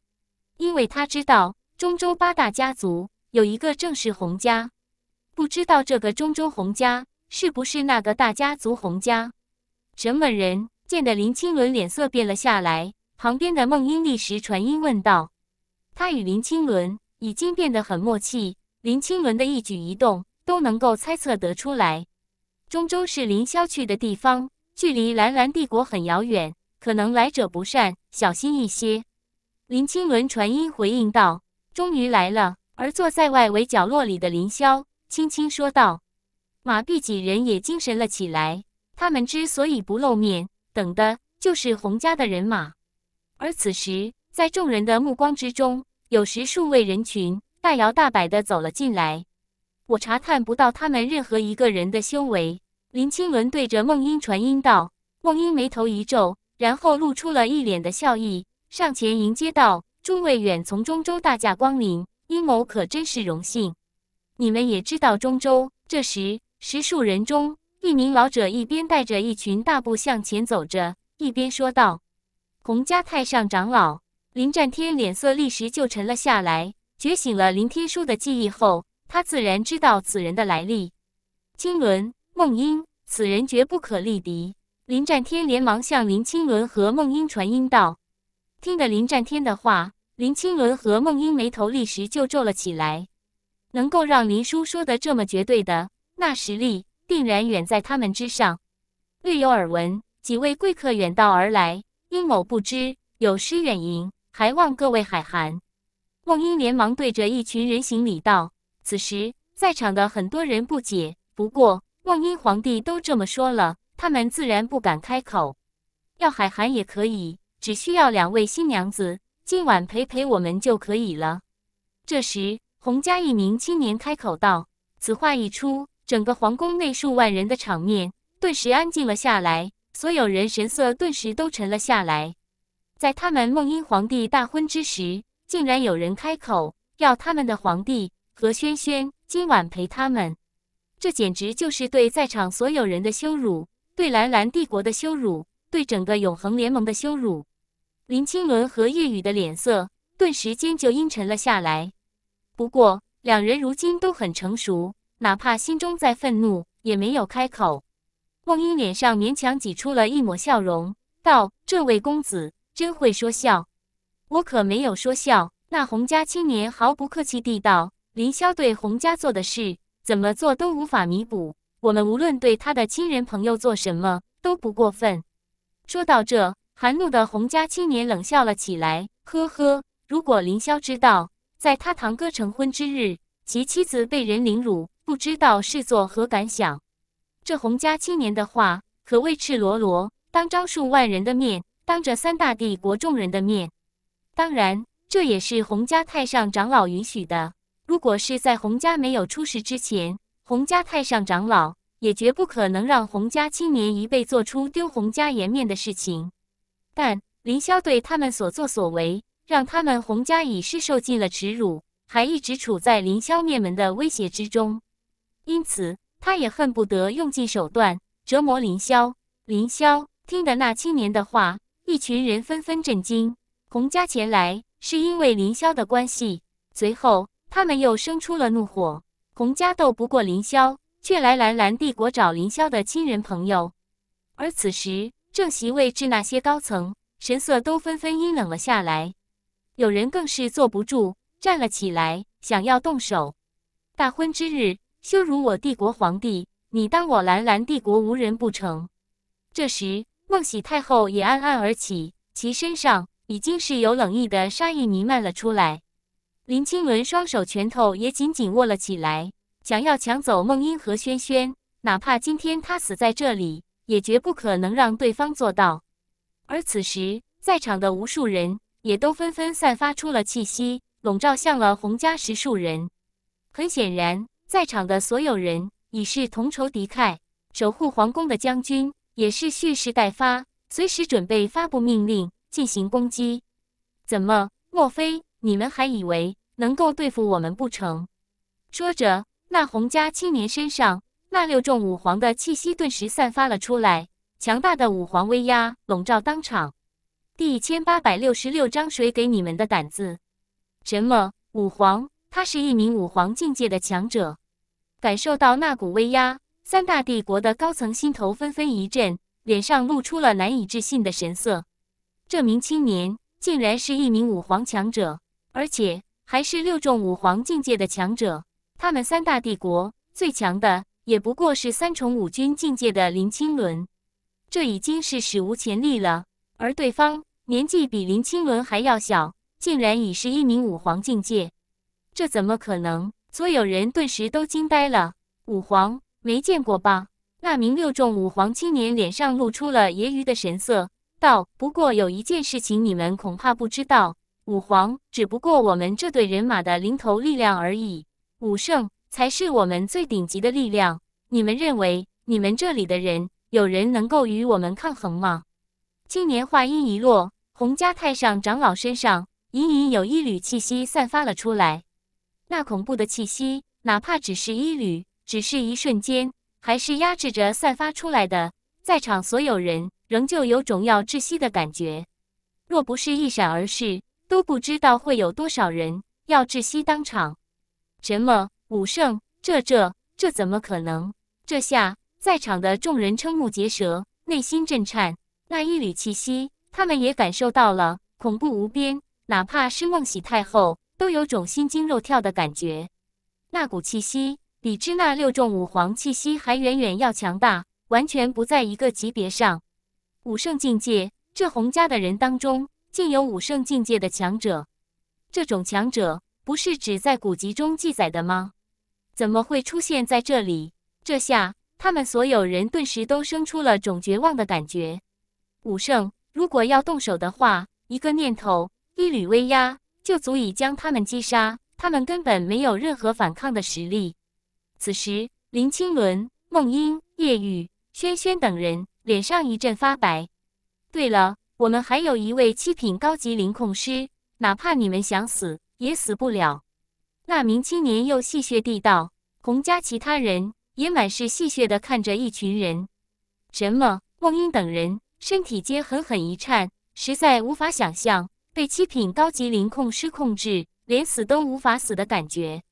因为他知道中州八大家族有一个正是洪家，不知道这个中州洪家是不是那个大家族洪家？什么人？见得林清伦脸色变了下来，旁边的孟英立时传音问道：“他与林清伦。”已经变得很默契，林清伦的一举一动都能够猜测得出来。中州是林霄去的地方，距离蓝蓝帝国很遥远，可能来者不善，小心一些。林清伦传音回应道：“终于来了。”而坐在外围角落里的林霄轻轻说道：“马碧几人也精神了起来。他们之所以不露面，等的，就是洪家的人马。”而此时，在众人的目光之中。有时数位人群大摇大摆地走了进来，我查探不到他们任何一个人的修为。林清文对着孟英传音道：“孟英，眉头一皱，然后露出了一脸的笑意，上前迎接道：‘诸位远从中州大驾光临，阴谋可真是荣幸。’你们也知道中州。”这时，十数人中，一名老者一边带着一群大步向前走着，一边说道：“洪家太上长老。”林战天脸色立时就沉了下来。觉醒了林天书的记忆后，他自然知道此人的来历。青鸾、孟英，此人绝不可力敌。林战天连忙向林青纶和孟英传音道：“听得林战天的话，林青纶和孟英眉头立时就皱了起来。能够让林叔说的这么绝对的，那实力定然远在他们之上。略有耳闻，几位贵客远道而来，因某不知，有失远迎。”还望各位海涵，孟英连忙对着一群人行礼道。此时在场的很多人不解，不过孟英皇帝都这么说了，他们自然不敢开口。要海涵也可以，只需要两位新娘子今晚陪陪我们就可以了。这时，洪家一名青年开口道。此话一出，整个皇宫内数万人的场面顿时安静了下来，所有人神色顿时都沉了下来。在他们梦英皇帝大婚之时，竟然有人开口要他们的皇帝何轩轩今晚陪他们，这简直就是对在场所有人的羞辱，对蓝蓝帝国的羞辱，对整个永恒联盟的羞辱。林清伦和叶雨的脸色顿时间就阴沉了下来。不过两人如今都很成熟，哪怕心中再愤怒，也没有开口。梦英脸上勉强挤出了一抹笑容，道：“这位公子。”真会说笑，我可没有说笑。那洪家青年毫不客气地道：“林萧对洪家做的事，怎么做都无法弥补。我们无论对他的亲人朋友做什么，都不过分。”说到这，含怒的洪家青年冷笑了起来：“呵呵，如果林萧知道，在他堂哥成婚之日，其妻子被人凌辱，不知道是作何感想？”这洪家青年的话可谓赤裸裸，当着数万人的面。当着三大帝国众人的面，当然，这也是洪家太上长老允许的。如果是在洪家没有出事之前，洪家太上长老也绝不可能让洪家青年一辈做出丢洪家颜面的事情。但林霄对他们所作所为，让他们洪家已是受尽了耻辱，还一直处在林霄灭门的威胁之中，因此他也恨不得用尽手段折磨林霄。林霄听得那青年的话。一群人纷纷震惊，洪家前来是因为林萧的关系。随后，他们又生出了怒火。洪家斗不过林萧，却来蓝蓝帝国找林萧的亲人朋友。而此时，正席位置那些高层神色都纷纷阴冷了下来，有人更是坐不住，站了起来，想要动手。大婚之日，羞辱我帝国皇帝，你当我蓝蓝帝国无人不成？这时。孟喜太后也暗暗而起，其身上已经是有冷意的杀意弥漫了出来。林清文双手拳头也紧紧握了起来，想要抢走孟英和轩轩，哪怕今天他死在这里，也绝不可能让对方做到。而此时，在场的无数人也都纷纷散发出了气息，笼罩向了洪家十数人。很显然，在场的所有人已是同仇敌忾，守护皇宫的将军。也是蓄势待发，随时准备发布命令进行攻击。怎么？莫非你们还以为能够对付我们不成？说着，那洪家青年身上那六重五皇的气息顿时散发了出来，强大的五皇威压笼罩当场。第一千八百六十六章，谁给你们的胆子？什么五皇？他是一名五皇境界的强者。感受到那股威压。三大帝国的高层心头纷纷一震，脸上露出了难以置信的神色。这名青年竟然是一名武皇强者，而且还是六重武皇境界的强者。他们三大帝国最强的也不过是三重武军境界的林清伦，这已经是史无前例了。而对方年纪比林清伦还要小，竟然已是一名武皇境界，这怎么可能？所有人顿时都惊呆了。武皇。没见过吧？那名六重五皇青年脸上露出了揶揄的神色，道：“不过有一件事情，你们恐怕不知道。五皇只不过我们这队人马的零头力量而已，武圣才是我们最顶级的力量。你们认为，你们这里的人有人能够与我们抗衡吗？”青年话音一落，洪家太上长老身上隐隐有一缕气息散发了出来，那恐怖的气息，哪怕只是一缕。只是一瞬间，还是压制着散发出来的，在场所有人仍旧有种要窒息的感觉。若不是一闪而逝，都不知道会有多少人要窒息当场。什么武圣？这这这怎么可能？这下在场的众人瞠目结舌，内心震颤。那一缕气息，他们也感受到了，恐怖无边。哪怕是梦喜太后，都有种心惊肉跳的感觉。那股气息。比之那六重武皇气息还远远要强大，完全不在一个级别上。武圣境界，这洪家的人当中竟有武圣境界的强者。这种强者不是只在古籍中记载的吗？怎么会出现在这里？这下他们所有人顿时都生出了种绝望的感觉。武圣，如果要动手的话，一个念头，一缕威压，就足以将他们击杀。他们根本没有任何反抗的实力。此时，林清伦、孟英、叶雨、轩轩等人脸上一阵发白。对了，我们还有一位七品高级灵控师，哪怕你们想死，也死不了。那名青年又戏谑地道：“洪家其他人也满是戏谑的看着一群人。”什么？孟英等人身体皆狠狠一颤，实在无法想象被七品高级灵控师控制，连死都无法死的感觉。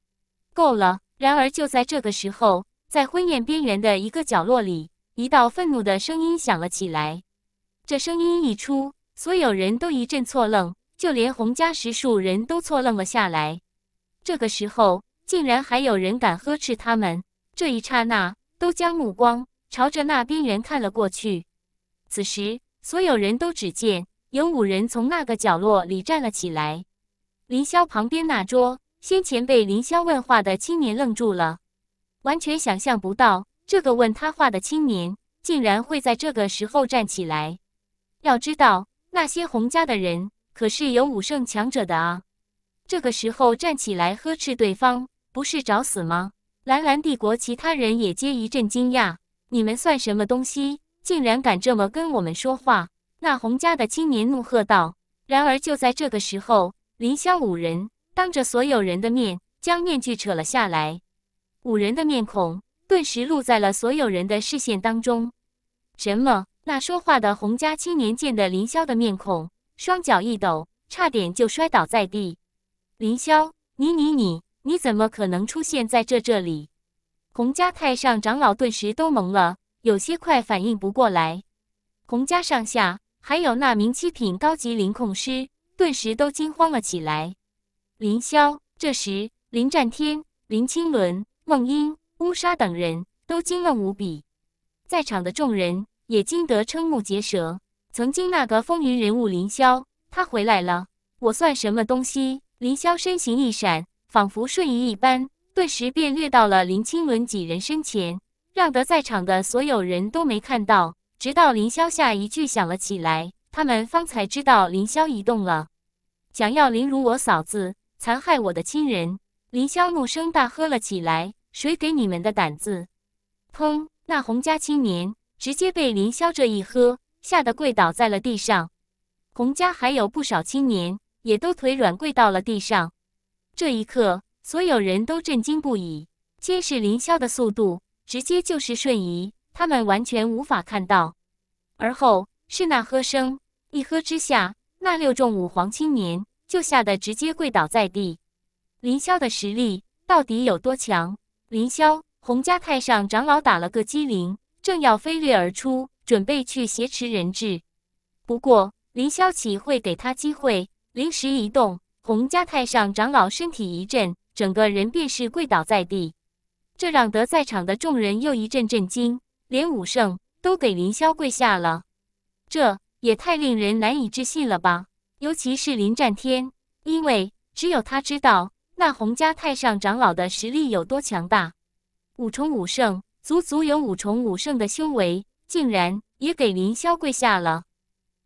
够了。然而，就在这个时候，在婚宴边缘的一个角落里，一道愤怒的声音响了起来。这声音一出，所有人都一阵错愣，就连洪家十数人都错愣了下来。这个时候，竟然还有人敢呵斥他们！这一刹那，都将目光朝着那边缘看了过去。此时，所有人都只见有五人从那个角落里站了起来，林霄旁边那桌。先前被凌霄问话的青年愣住了，完全想象不到这个问他话的青年竟然会在这个时候站起来。要知道，那些洪家的人可是有武圣强者的啊！这个时候站起来呵斥对方，不是找死吗？蓝蓝帝国其他人也皆一阵惊讶：“你们算什么东西？竟然敢这么跟我们说话！”那洪家的青年怒喝道。然而就在这个时候，凌霄五人。当着所有人的面，将面具扯了下来，五人的面孔顿时露在了所有人的视线当中。什么？那说话的洪家青年见的凌霄的面孔，双脚一抖，差点就摔倒在地。凌霄，你你你，你怎么可能出现在这这里？洪家太上长老顿时都懵了，有些快反应不过来。洪家上下还有那名七品高级灵控师，顿时都惊慌了起来。林霄。这时林战天、林清伦、孟英、乌沙等人都惊愣无比，在场的众人也惊得瞠目结舌。曾经那个风云人物林霄，他回来了，我算什么东西？林霄身形一闪，仿佛瞬移一般，顿时便掠到了林清伦几人身前，让得在场的所有人都没看到。直到林霄下一句响了起来，他们方才知道林霄移动了，想要凌辱我嫂子。残害我的亲人！林萧怒声大喝了起来：“谁给你们的胆子？”砰！那洪家青年直接被林萧这一喝吓得跪倒在了地上。洪家还有不少青年也都腿软跪到了地上。这一刻，所有人都震惊不已，皆是林萧的速度直接就是瞬移，他们完全无法看到。而后是那喝声，一喝之下，那六众五皇青年。就吓得直接跪倒在地。林霄的实力到底有多强？林霄，洪家太上长老打了个激灵，正要飞掠而出，准备去挟持人质。不过，林霄岂会给他机会？临时一动，洪家太上长老身体一震，整个人便是跪倒在地。这让得在场的众人又一阵震惊，连武圣都给林霄跪下了，这也太令人难以置信了吧！尤其是林战天，因为只有他知道那洪家太上长老的实力有多强大。五重武圣，足足有五重武圣的修为，竟然也给林霄跪下了。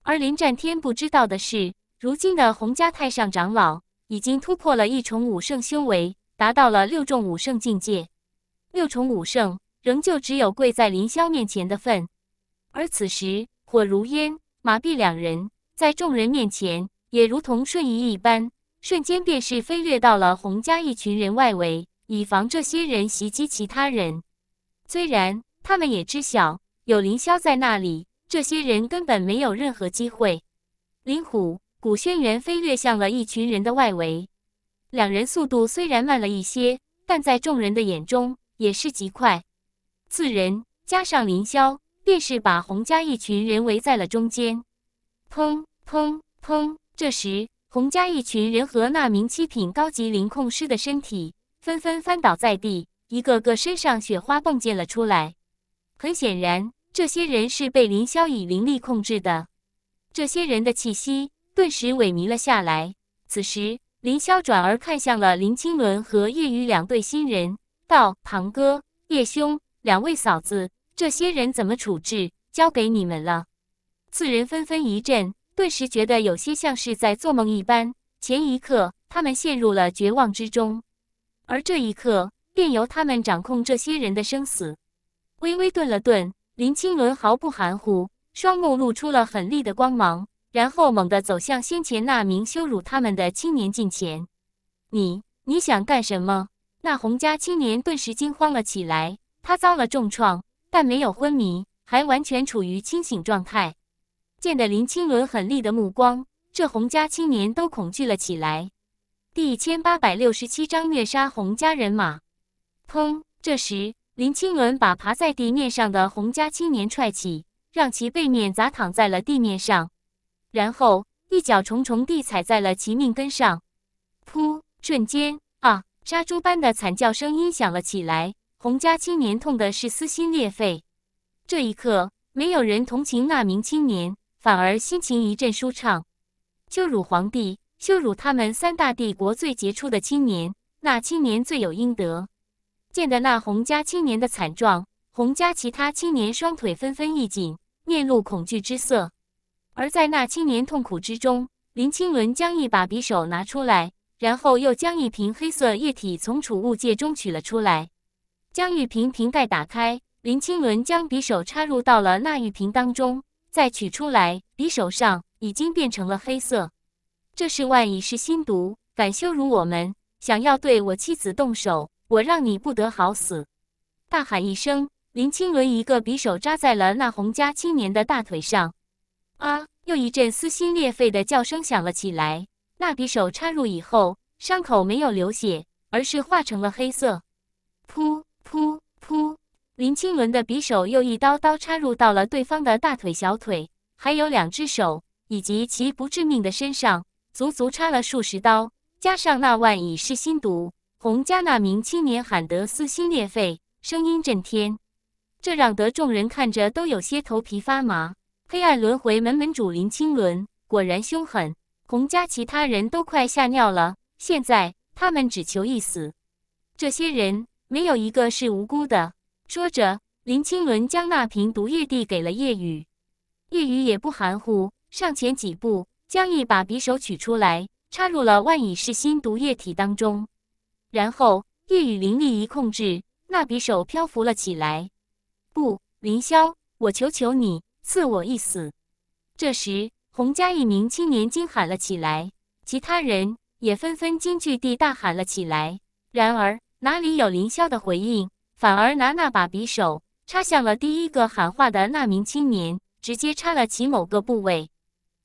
而林战天不知道的是，如今的洪家太上长老已经突破了一重武圣修为，达到了六重武圣境界。六重武圣，仍旧只有跪在林霄面前的份。而此时，火如烟、马碧两人。在众人面前，也如同瞬移一般，瞬间便是飞掠到了洪家一群人外围，以防这些人袭击其他人。虽然他们也知晓有凌霄在那里，这些人根本没有任何机会。林虎、古轩辕飞掠向了一群人的外围，两人速度虽然慢了一些，但在众人的眼中也是极快。四人加上凌霄，便是把洪家一群人围在了中间。砰！砰砰！这时，洪家一群人和那名七品高级灵控师的身体纷纷翻倒在地，一个个身上雪花迸溅了出来。很显然，这些人是被林萧以灵力控制的。这些人的气息顿时萎靡了下来。此时，林萧转而看向了林清伦和叶雨两对新人，道：“堂哥、叶兄，两位嫂子，这些人怎么处置？交给你们了。”四人纷纷一震。顿时觉得有些像是在做梦一般。前一刻，他们陷入了绝望之中，而这一刻，便由他们掌控这些人的生死。微微顿了顿，林清伦毫不含糊，双目露出了狠厉的光芒，然后猛地走向先前那名羞辱他们的青年近前：“你，你想干什么？”那洪家青年顿时惊慌了起来，他遭了重创，但没有昏迷，还完全处于清醒状态。见得林青伦狠厉的目光，这洪家青年都恐惧了起来。第一千八百六十七章虐杀洪家人马。砰！这时，林青伦把爬在地面上的洪家青年踹起，让其背面砸躺在了地面上，然后一脚重重地踩在了其命根上。噗！瞬间，啊！杀猪般的惨叫声音响了起来，洪家青年痛的是撕心裂肺。这一刻，没有人同情那名青年。反而心情一阵舒畅，羞辱皇帝，羞辱他们三大帝国最杰出的青年，那青年罪有应得。见得那洪家青年的惨状，洪家其他青年双腿纷纷一紧，面露恐惧之色。而在那青年痛苦之中，林清伦将一把匕首拿出来，然后又将一瓶黑色液体从储物戒中取了出来，将玉瓶瓶盖打开，林清伦将匕首插入到了那玉瓶当中。再取出来，匕首上已经变成了黑色。这是万一是心毒，敢羞辱我们，想要对我妻子动手，我让你不得好死！大喊一声，林清伦一个匕首扎在了那洪家青年的大腿上。啊！又一阵撕心裂肺的叫声响了起来。那匕首插入以后，伤口没有流血，而是化成了黑色。噗噗噗！林清伦的匕首又一刀刀插入到了对方的大腿、小腿，还有两只手以及其不致命的身上，足足插了数十刀。加上那万已噬心毒，洪家那名青年喊得撕心裂肺，声音震天，这让得众人看着都有些头皮发麻。黑暗轮回门门主林清伦果然凶狠，洪家其他人都快吓尿了。现在他们只求一死。这些人没有一个是无辜的。说着，林清伦将那瓶毒液递给了叶雨。叶雨也不含糊，上前几步，将一把匕首取出来，插入了万蚁噬心毒液体当中。然后，叶雨灵力一控制，那匕首漂浮了起来。不，凌霄，我求求你，赐我一死！这时，洪家一名青年惊喊了起来，其他人也纷纷惊惧地大喊了起来。然而，哪里有凌霄的回应？反而拿那把匕首插向了第一个喊话的那名青年，直接插了其某个部位。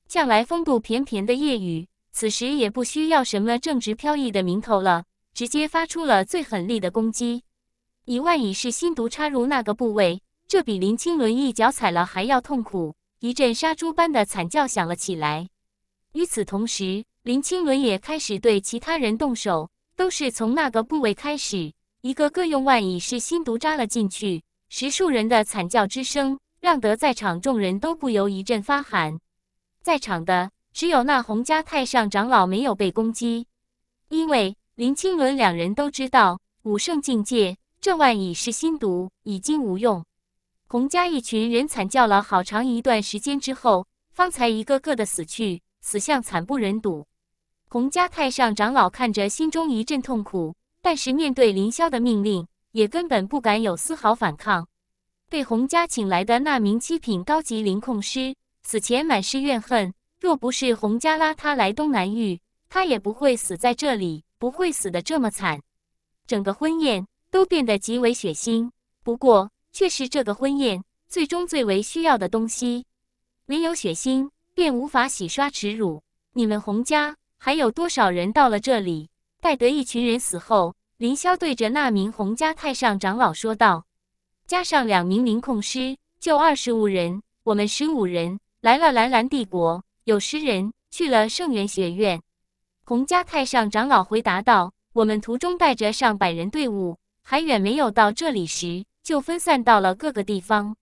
向来风度翩翩的夜雨，此时也不需要什么正直飘逸的名头了，直接发出了最狠厉的攻击。以万已是心毒插入那个部位，这比林清伦一脚踩了还要痛苦。一阵杀猪般的惨叫响了起来。与此同时，林清伦也开始对其他人动手，都是从那个部位开始。一个个用万蚁噬心毒扎了进去，十数人的惨叫之声，让得在场众人都不由一阵发寒。在场的只有那洪家太上长老没有被攻击，因为林清伦两人都知道，武圣境界这万蚁噬心毒已经无用。洪家一群人惨叫了好长一段时间之后，方才一个个的死去，死相惨不忍睹。洪家太上长老看着，心中一阵痛苦。但是面对凌霄的命令，也根本不敢有丝毫反抗。被洪家请来的那名七品高级灵控师，死前满是怨恨。若不是洪家拉他来东南域，他也不会死在这里，不会死得这么惨。整个婚宴都变得极为血腥，不过却是这个婚宴最终最为需要的东西。没有血腥，便无法洗刷耻辱。你们洪家还有多少人到了这里？待得一群人死后。林霄对着那名洪家太上长老说道：“加上两名灵控师，就二十五人。我们十五人来了蓝蓝帝国，有十人去了圣元学院。”洪家太上长老回答道：“我们途中带着上百人队伍，还远没有到这里时，就分散到了各个地方。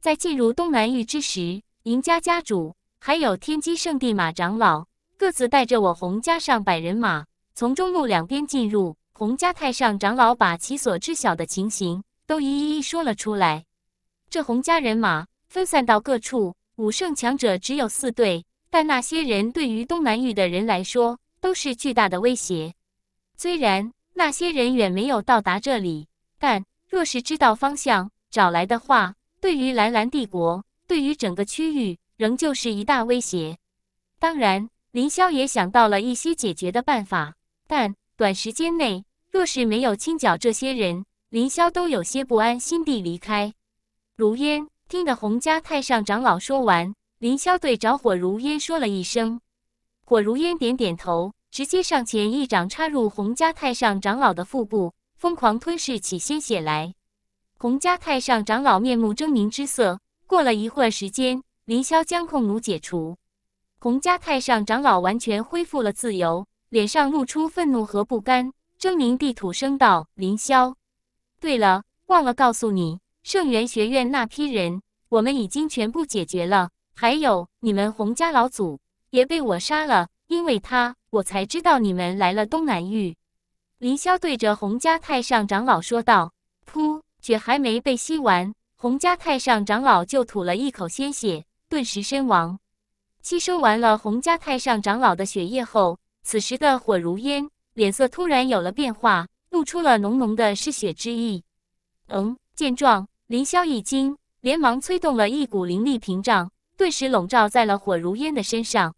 在进入东南域之时，林家家主还有天机圣地马长老各自带着我洪家上百人马，从中路两边进入。”洪家太上长老把其所知晓的情形都一一说了出来。这洪家人马分散到各处，武圣强者只有四队，但那些人对于东南域的人来说都是巨大的威胁。虽然那些人远没有到达这里，但若是知道方向找来的话，对于蓝蓝帝国，对于整个区域仍旧是一大威胁。当然，林霄也想到了一些解决的办法，但短时间内。若是没有清剿这些人，林霄都有些不安心地离开。如烟听得洪家太上长老说完，林霄对着火如烟说了一声。火如烟点点头，直接上前一掌插入洪家太上长老的腹部，疯狂吞噬起鲜血来。洪家太上长老面目狰狞之色。过了一会儿时间，林霄将控奴解除，洪家太上长老完全恢复了自由，脸上露出愤怒和不甘。狰狞地吐声道：“林霄，对了，忘了告诉你，圣元学院那批人，我们已经全部解决了。还有你们洪家老祖也被我杀了，因为他，我才知道你们来了东南域。”林霄对着洪家太上长老说道：“噗！”血还没被吸完，洪家太上长老就吐了一口鲜血，顿时身亡。吸收完了洪家太上长老的血液后，此时的火如烟。脸色突然有了变化，露出了浓浓的嗜血之意。嗯，见状，林萧一惊，连忙催动了一股灵力屏障，顿时笼罩在了火如烟的身上。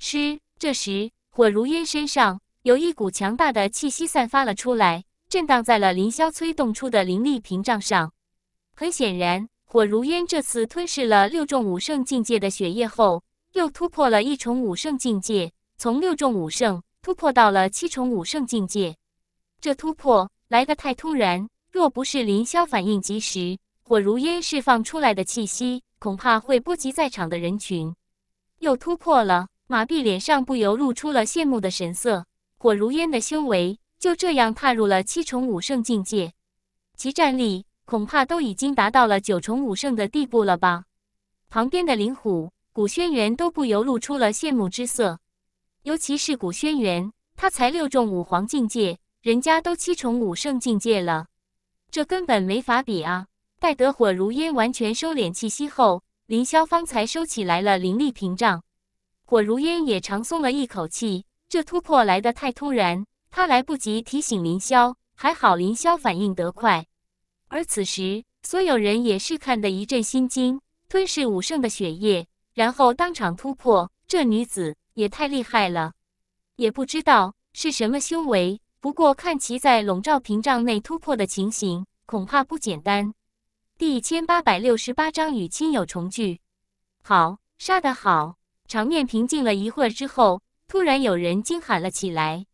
吃，这时火如烟身上有一股强大的气息散发了出来，震荡在了林萧催动出的灵力屏障上。很显然，火如烟这次吞噬了六重武圣境界的血液后，又突破了一重武圣境界，从六重武圣。突破到了七重武圣境界，这突破来得太突然，若不是林霄反应及时，火如烟释放出来的气息恐怕会波及在场的人群。又突破了，马碧脸上不由露出了羡慕的神色。火如烟的修为就这样踏入了七重武圣境界，其战力恐怕都已经达到了九重武圣的地步了吧？旁边的林虎、古轩辕都不由露出了羡慕之色。尤其是古轩辕，他才六重武皇境界，人家都七重武圣境界了，这根本没法比啊！待得火如烟完全收敛气息后，凌霄方才收起来了灵力屏障。火如烟也长松了一口气，这突破来得太突然，他来不及提醒凌霄，还好凌霄反应得快。而此时，所有人也是看得一阵心惊：吞噬武圣的血液，然后当场突破，这女子！也太厉害了，也不知道是什么修为。不过看其在笼罩屏障内突破的情形，恐怕不简单。第一千八百六十八章与亲友重聚。好，杀得好！场面平静了一会儿之后，突然有人惊喊了起来：“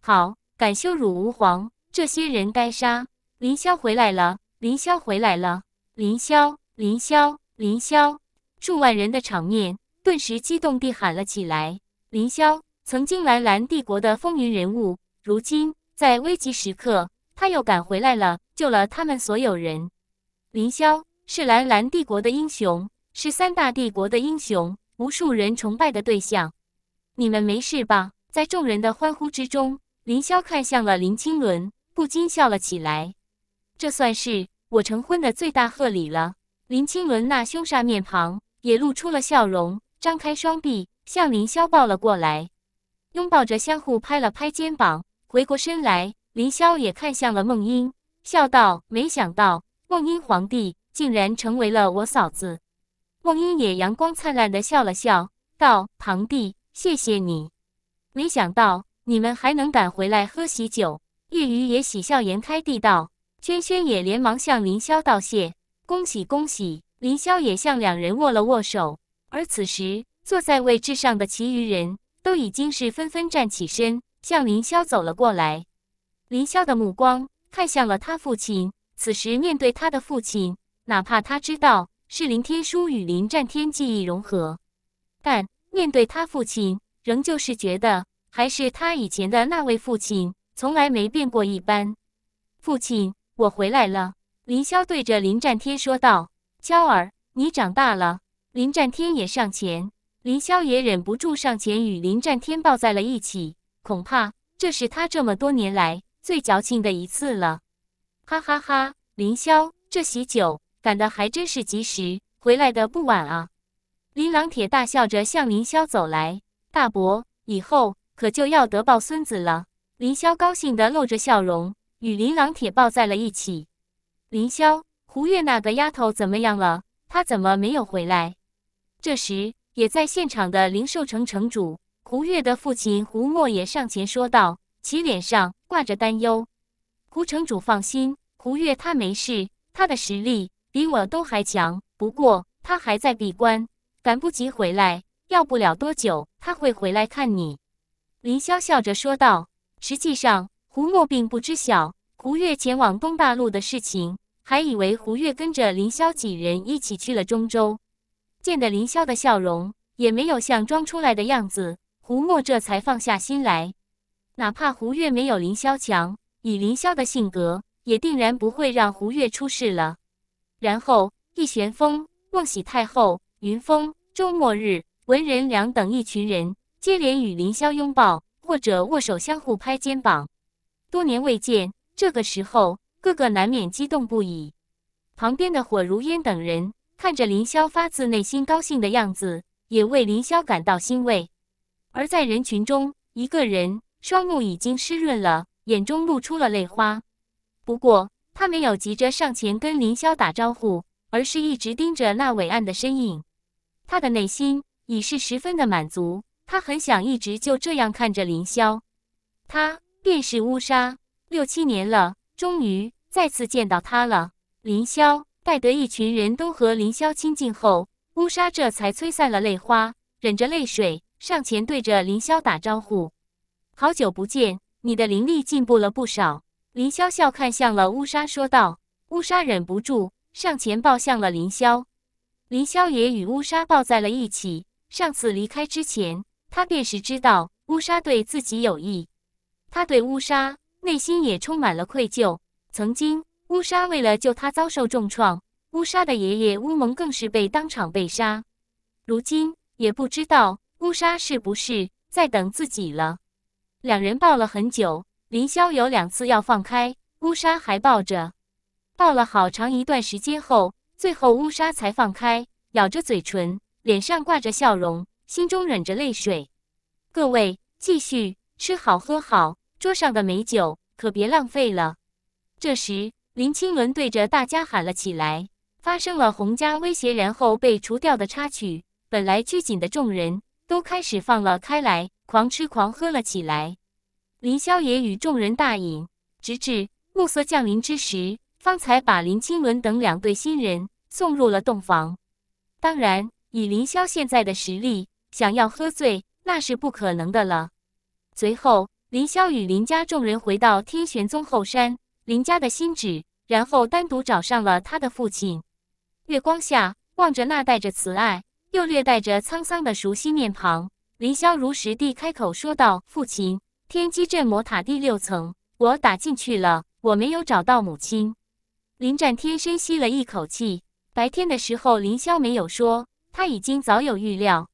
好，敢羞辱吾皇，这些人该杀！”林霄回来了，林霄回来了，林霄，林霄，林霄！数万人的场面顿时激动地喊了起来。凌霄曾经蓝蓝帝国的风云人物，如今在危急时刻，他又赶回来了，救了他们所有人。凌霄是蓝蓝帝国的英雄，是三大帝国的英雄，无数人崇拜的对象。你们没事吧？在众人的欢呼之中，凌霄看向了林清伦，不禁笑了起来。这算是我成婚的最大贺礼了。林清伦那凶煞面庞也露出了笑容，张开双臂。向林霄抱了过来，拥抱着相互拍了拍肩膀，回过身来，林霄也看向了孟英，笑道：“没想到孟英皇帝竟然成为了我嫂子。”孟英也阳光灿烂的笑了笑，道：“堂弟，谢谢你。没想到你们还能赶回来喝喜酒。”叶雨也喜笑颜开地道：“轩轩也连忙向林霄道谢，恭喜恭喜。”林霄也向两人握了握手，而此时。坐在位置上的其余人都已经是纷纷站起身，向林萧走了过来。林萧的目光看向了他父亲，此时面对他的父亲，哪怕他知道是林天书与林战天记忆融合，但面对他父亲，仍旧是觉得还是他以前的那位父亲，从来没变过一般。父亲，我回来了。”林萧对着林战天说道。“娇儿，你长大了。”林战天也上前。林霄也忍不住上前与林战天抱在了一起，恐怕这是他这么多年来最矫情的一次了。哈哈哈！林霄，这喜酒赶的还真是及时，回来的不晚啊！林朗铁大笑着向林霄走来：“大伯，以后可就要得抱孙子了。”林霄高兴的露着笑容与林朗铁抱在了一起。林霄，胡月那个丫头怎么样了？她怎么没有回来？这时。也在现场的灵寿城城主胡月的父亲胡墨也上前说道，其脸上挂着担忧。胡城主放心，胡月他没事，他的实力比我都还强。不过他还在闭关，赶不及回来，要不了多久他会回来看你。林霄笑着说道。实际上，胡墨并不知晓胡月前往东大陆的事情，还以为胡月跟着林霄几人一起去了中州。见得林霄的笑容，也没有像装出来的样子，胡墨这才放下心来。哪怕胡月没有林霄强，以林霄的性格，也定然不会让胡月出事了。然后，易玄风、孟喜太后、云峰、周末日、文仁良等一群人，接连与林霄拥抱或者握手，相互拍肩膀。多年未见，这个时候，个个难免激动不已。旁边的火如烟等人。看着林霄发自内心高兴的样子，也为林霄感到欣慰。而在人群中，一个人双目已经湿润了，眼中露出了泪花。不过他没有急着上前跟林霄打招呼，而是一直盯着那伟岸的身影。他的内心已是十分的满足，他很想一直就这样看着林霄。他便是乌沙，六七年了，终于再次见到他了，林霄。待得一群人都和凌霄亲近后，乌纱这才吹散了泪花，忍着泪水上前对着凌霄打招呼：“好久不见，你的灵力进步了不少。”凌霄笑看向了乌纱，说道：“乌纱忍不住上前抱向了凌霄。”凌霄也与乌纱抱在了一起。上次离开之前，他便是知道乌纱对自己有意，他对乌纱内心也充满了愧疚。曾经。乌沙为了救他遭受重创，乌沙的爷爷乌蒙更是被当场被杀。如今也不知道乌沙是不是在等自己了。两人抱了很久，林萧有两次要放开乌沙还抱着，抱了好长一段时间后，最后乌沙才放开，咬着嘴唇，脸上挂着笑容，心中忍着泪水。各位继续吃好喝好，桌上的美酒可别浪费了。这时。林清文对着大家喊了起来，发生了洪家威胁，然后被除掉的插曲。本来拘谨的众人都开始放了开来，狂吃狂喝了起来。林萧也与众人大饮，直至暮色降临之时，方才把林清文等两对新人送入了洞房。当然，以林萧现在的实力，想要喝醉那是不可能的了。随后，林萧与林家众人回到天玄宗后山。林家的新址，然后单独找上了他的父亲。月光下，望着那带着慈爱又略带着沧桑的熟悉面庞，林萧如实地开口说道：“父亲，天机镇魔塔第六层，我打进去了，我没有找到母亲。”林战天深吸了一口气。白天的时候，林萧没有说，他已经早有预料。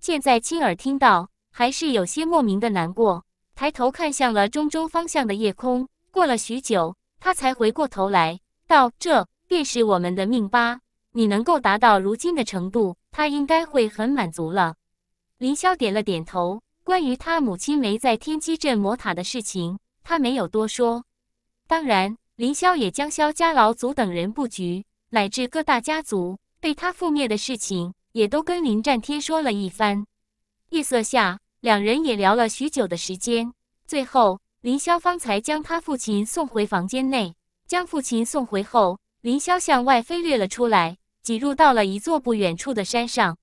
现在亲耳听到，还是有些莫名的难过。抬头看向了中州方向的夜空。过了许久，他才回过头来，道：“这便是我们的命吧？你能够达到如今的程度，他应该会很满足了。”林霄点了点头。关于他母亲没在天机镇魔塔的事情，他没有多说。当然，林霄也将萧家老祖等人布局，乃至各大家族被他覆灭的事情，也都跟林战天说了一番。夜色下，两人也聊了许久的时间，最后。林霄方才将他父亲送回房间内，将父亲送回后，林霄向外飞掠了出来，挤入到了一座不远处的山上。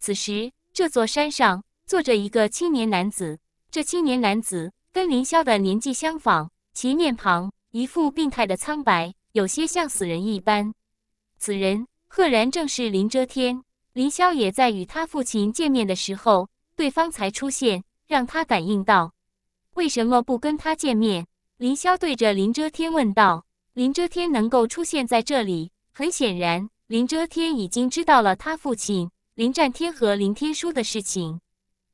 此时，这座山上坐着一个青年男子，这青年男子跟林霄的年纪相仿，其面庞一副病态的苍白，有些像死人一般。此人赫然正是林遮天。林霄也在与他父亲见面的时候，对方才出现，让他感应到。为什么不跟他见面？林霄对着林遮天问道。林遮天能够出现在这里，很显然，林遮天已经知道了他父亲林战天和林天书的事情。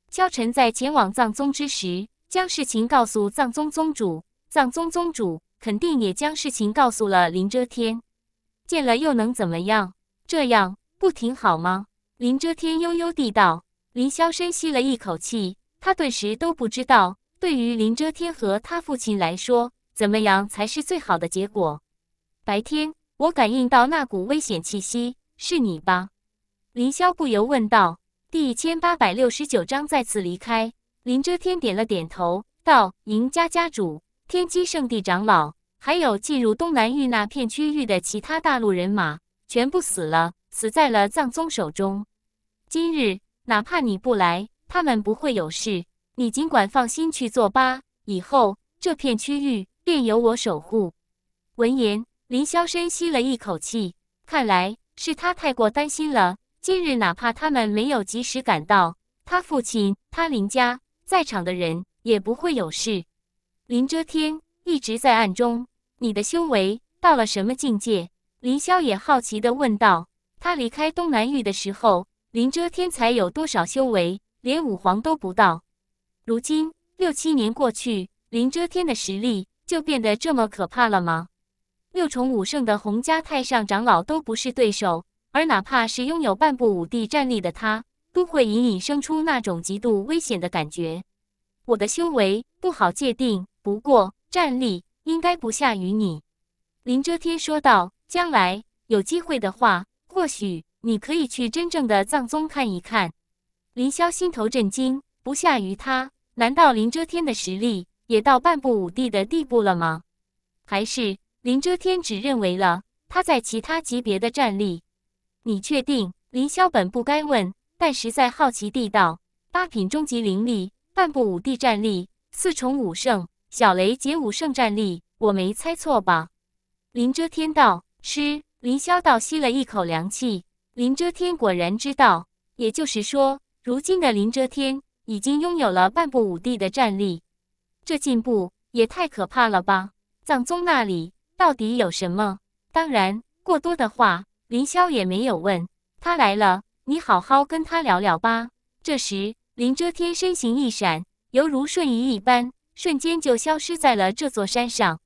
萧晨在前往藏宗之时，将事情告诉藏宗宗主，藏宗宗主肯定也将事情告诉了林遮天。见了又能怎么样？这样不挺好吗？林遮天悠悠地道。林霄深吸了一口气，他顿时都不知道。对于林遮天和他父亲来说，怎么样才是最好的结果？白天，我感应到那股危险气息，是你吧？林萧不由问道。第一千八百六十九章再次离开。林遮天点了点头，道：“赢家家主、天机圣地长老，还有进入东南域那片区域的其他大陆人马，全部死了，死在了藏宗手中。今日，哪怕你不来，他们不会有事。”你尽管放心去做吧，以后这片区域便由我守护。闻言，林萧深吸了一口气，看来是他太过担心了。今日哪怕他们没有及时赶到，他父亲、他林家在场的人也不会有事。林遮天一直在暗中，你的修为到了什么境界？林萧也好奇地问道。他离开东南域的时候，林遮天才有多少修为？连五皇都不到。如今六七年过去，林遮天的实力就变得这么可怕了吗？六重武圣的洪家太上长老都不是对手，而哪怕是拥有半步武帝战力的他，都会隐隐生出那种极度危险的感觉。我的修为不好界定，不过战力应该不下于你。林遮天说道：“将来有机会的话，或许你可以去真正的藏宗看一看。”林霄心头震惊，不下于他。难道林遮天的实力也到半步武帝的地步了吗？还是林遮天只认为了他在其他级别的战力？你确定？林霄本不该问，但实在好奇地道：“八品中级灵力，半步武帝战力，四重武圣，小雷劫五圣战力，我没猜错吧？”林遮天道：“吃。”林霄倒吸了一口凉气。林遮天果然知道，也就是说，如今的林遮天。已经拥有了半步武帝的战力，这进步也太可怕了吧！藏宗那里到底有什么？当然，过多的话，林霄也没有问。他来了，你好好跟他聊聊吧。这时，林遮天身形一闪，犹如瞬移一般，瞬间就消失在了这座山上。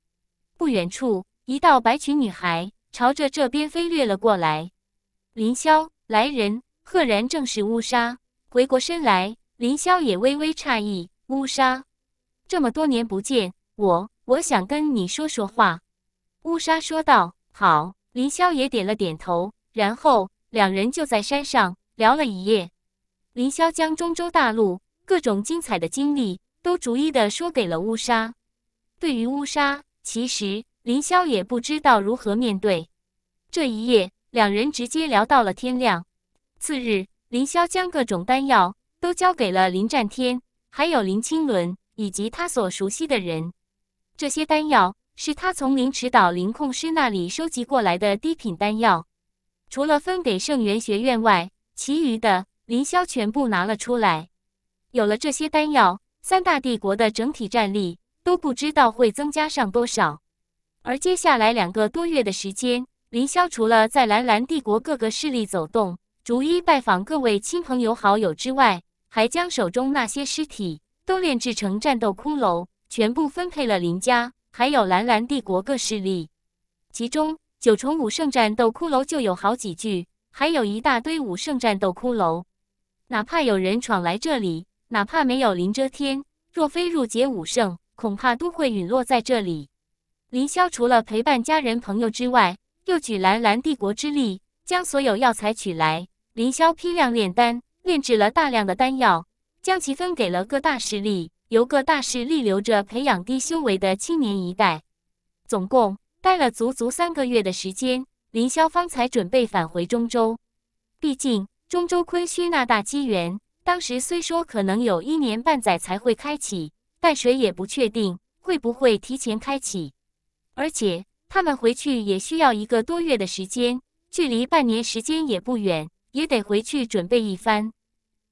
不远处，一道白裙女孩朝着这边飞掠了过来。林霄，来人，赫然正是乌沙。回过身来。林霄也微微诧异，乌沙，这么多年不见，我我想跟你说说话。”乌沙说道。好，林霄也点了点头，然后两人就在山上聊了一夜。林霄将中州大陆各种精彩的经历都逐一的说给了乌沙。对于乌沙，其实林霄也不知道如何面对。这一夜，两人直接聊到了天亮。次日，林霄将各种丹药。都交给了林占天，还有林清伦以及他所熟悉的人。这些丹药是他从凌迟岛凌控师那里收集过来的低品丹药，除了分给圣元学院外，其余的林霄全部拿了出来。有了这些丹药，三大帝国的整体战力都不知道会增加上多少。而接下来两个多月的时间，林霄除了在蓝蓝帝国各个势力走动，逐一拜访各位亲朋友好友之外，还将手中那些尸体都炼制成战斗骷髅，全部分配了林家，还有蓝蓝帝国各势力。其中九重武圣战斗骷髅就有好几具，还有一大堆武圣战斗骷髅。哪怕有人闯来这里，哪怕没有林遮天，若非入劫武圣，恐怕都会陨落在这里。林萧除了陪伴家人朋友之外，又举蓝蓝帝国之力，将所有药材取来，林萧批量炼丹。炼制了大量的丹药，将其分给了各大势力，由各大势力留着培养低修为的青年一代。总共待了足足三个月的时间，林萧方才准备返回中州。毕竟中州昆虚那大机缘，当时虽说可能有一年半载才会开启，但谁也不确定会不会提前开启。而且他们回去也需要一个多月的时间，距离半年时间也不远，也得回去准备一番。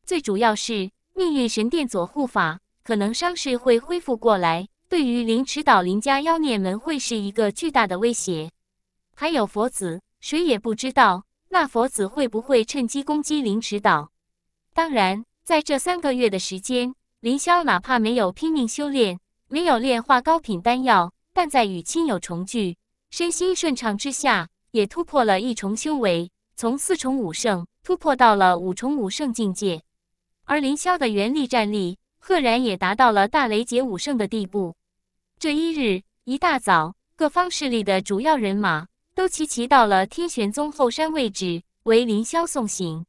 最主要是，命运神殿左护法可能伤势会恢复过来，对于凌迟岛林家妖孽门会是一个巨大的威胁。还有佛子，谁也不知道那佛子会不会趁机攻击凌迟岛。当然，在这三个月的时间，林霄哪怕没有拼命修炼，没有炼化高品丹药，但在与亲友重聚、身心顺畅之下，也突破了一重修为，从四重五圣突破到了五重五圣境界。而林萧的元力战力，赫然也达到了大雷劫武圣的地步。这一日一大早，各方势力的主要人马都齐齐到了天玄宗后山位置，为林萧送行。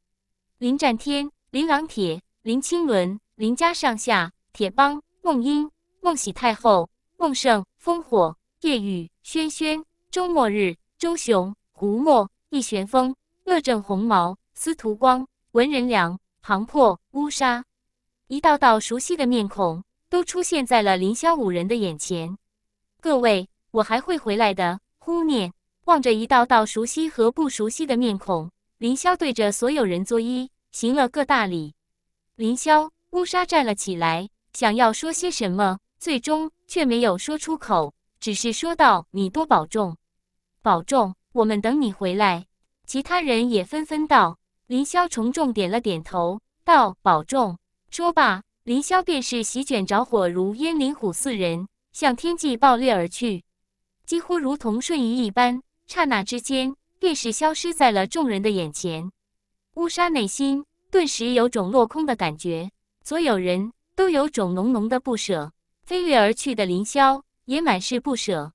林战天、林琅铁、林青纶、林家上下、铁帮、孟英、孟喜太后、孟胜、烽火、夜雨、轩轩、周末日、周雄、胡墨、易玄风、恶镇红毛、司徒光、文仁良。行破乌沙，一道道熟悉的面孔都出现在了凌霄五人的眼前。各位，我还会回来的。呼念望着一道道熟悉和不熟悉的面孔，凌霄对着所有人作揖，行了个大礼。凌霄乌沙站了起来，想要说些什么，最终却没有说出口，只是说道：“你多保重，保重，我们等你回来。”其他人也纷纷道。林萧重重点了点头，道：“保重。”说罢，林萧便是席卷着火如烟、灵虎四人向天际爆掠而去，几乎如同瞬移一般，刹那之间便是消失在了众人的眼前。乌沙内心顿时有种落空的感觉，所有人都有种浓浓的不舍。飞跃而去的林萧也满是不舍，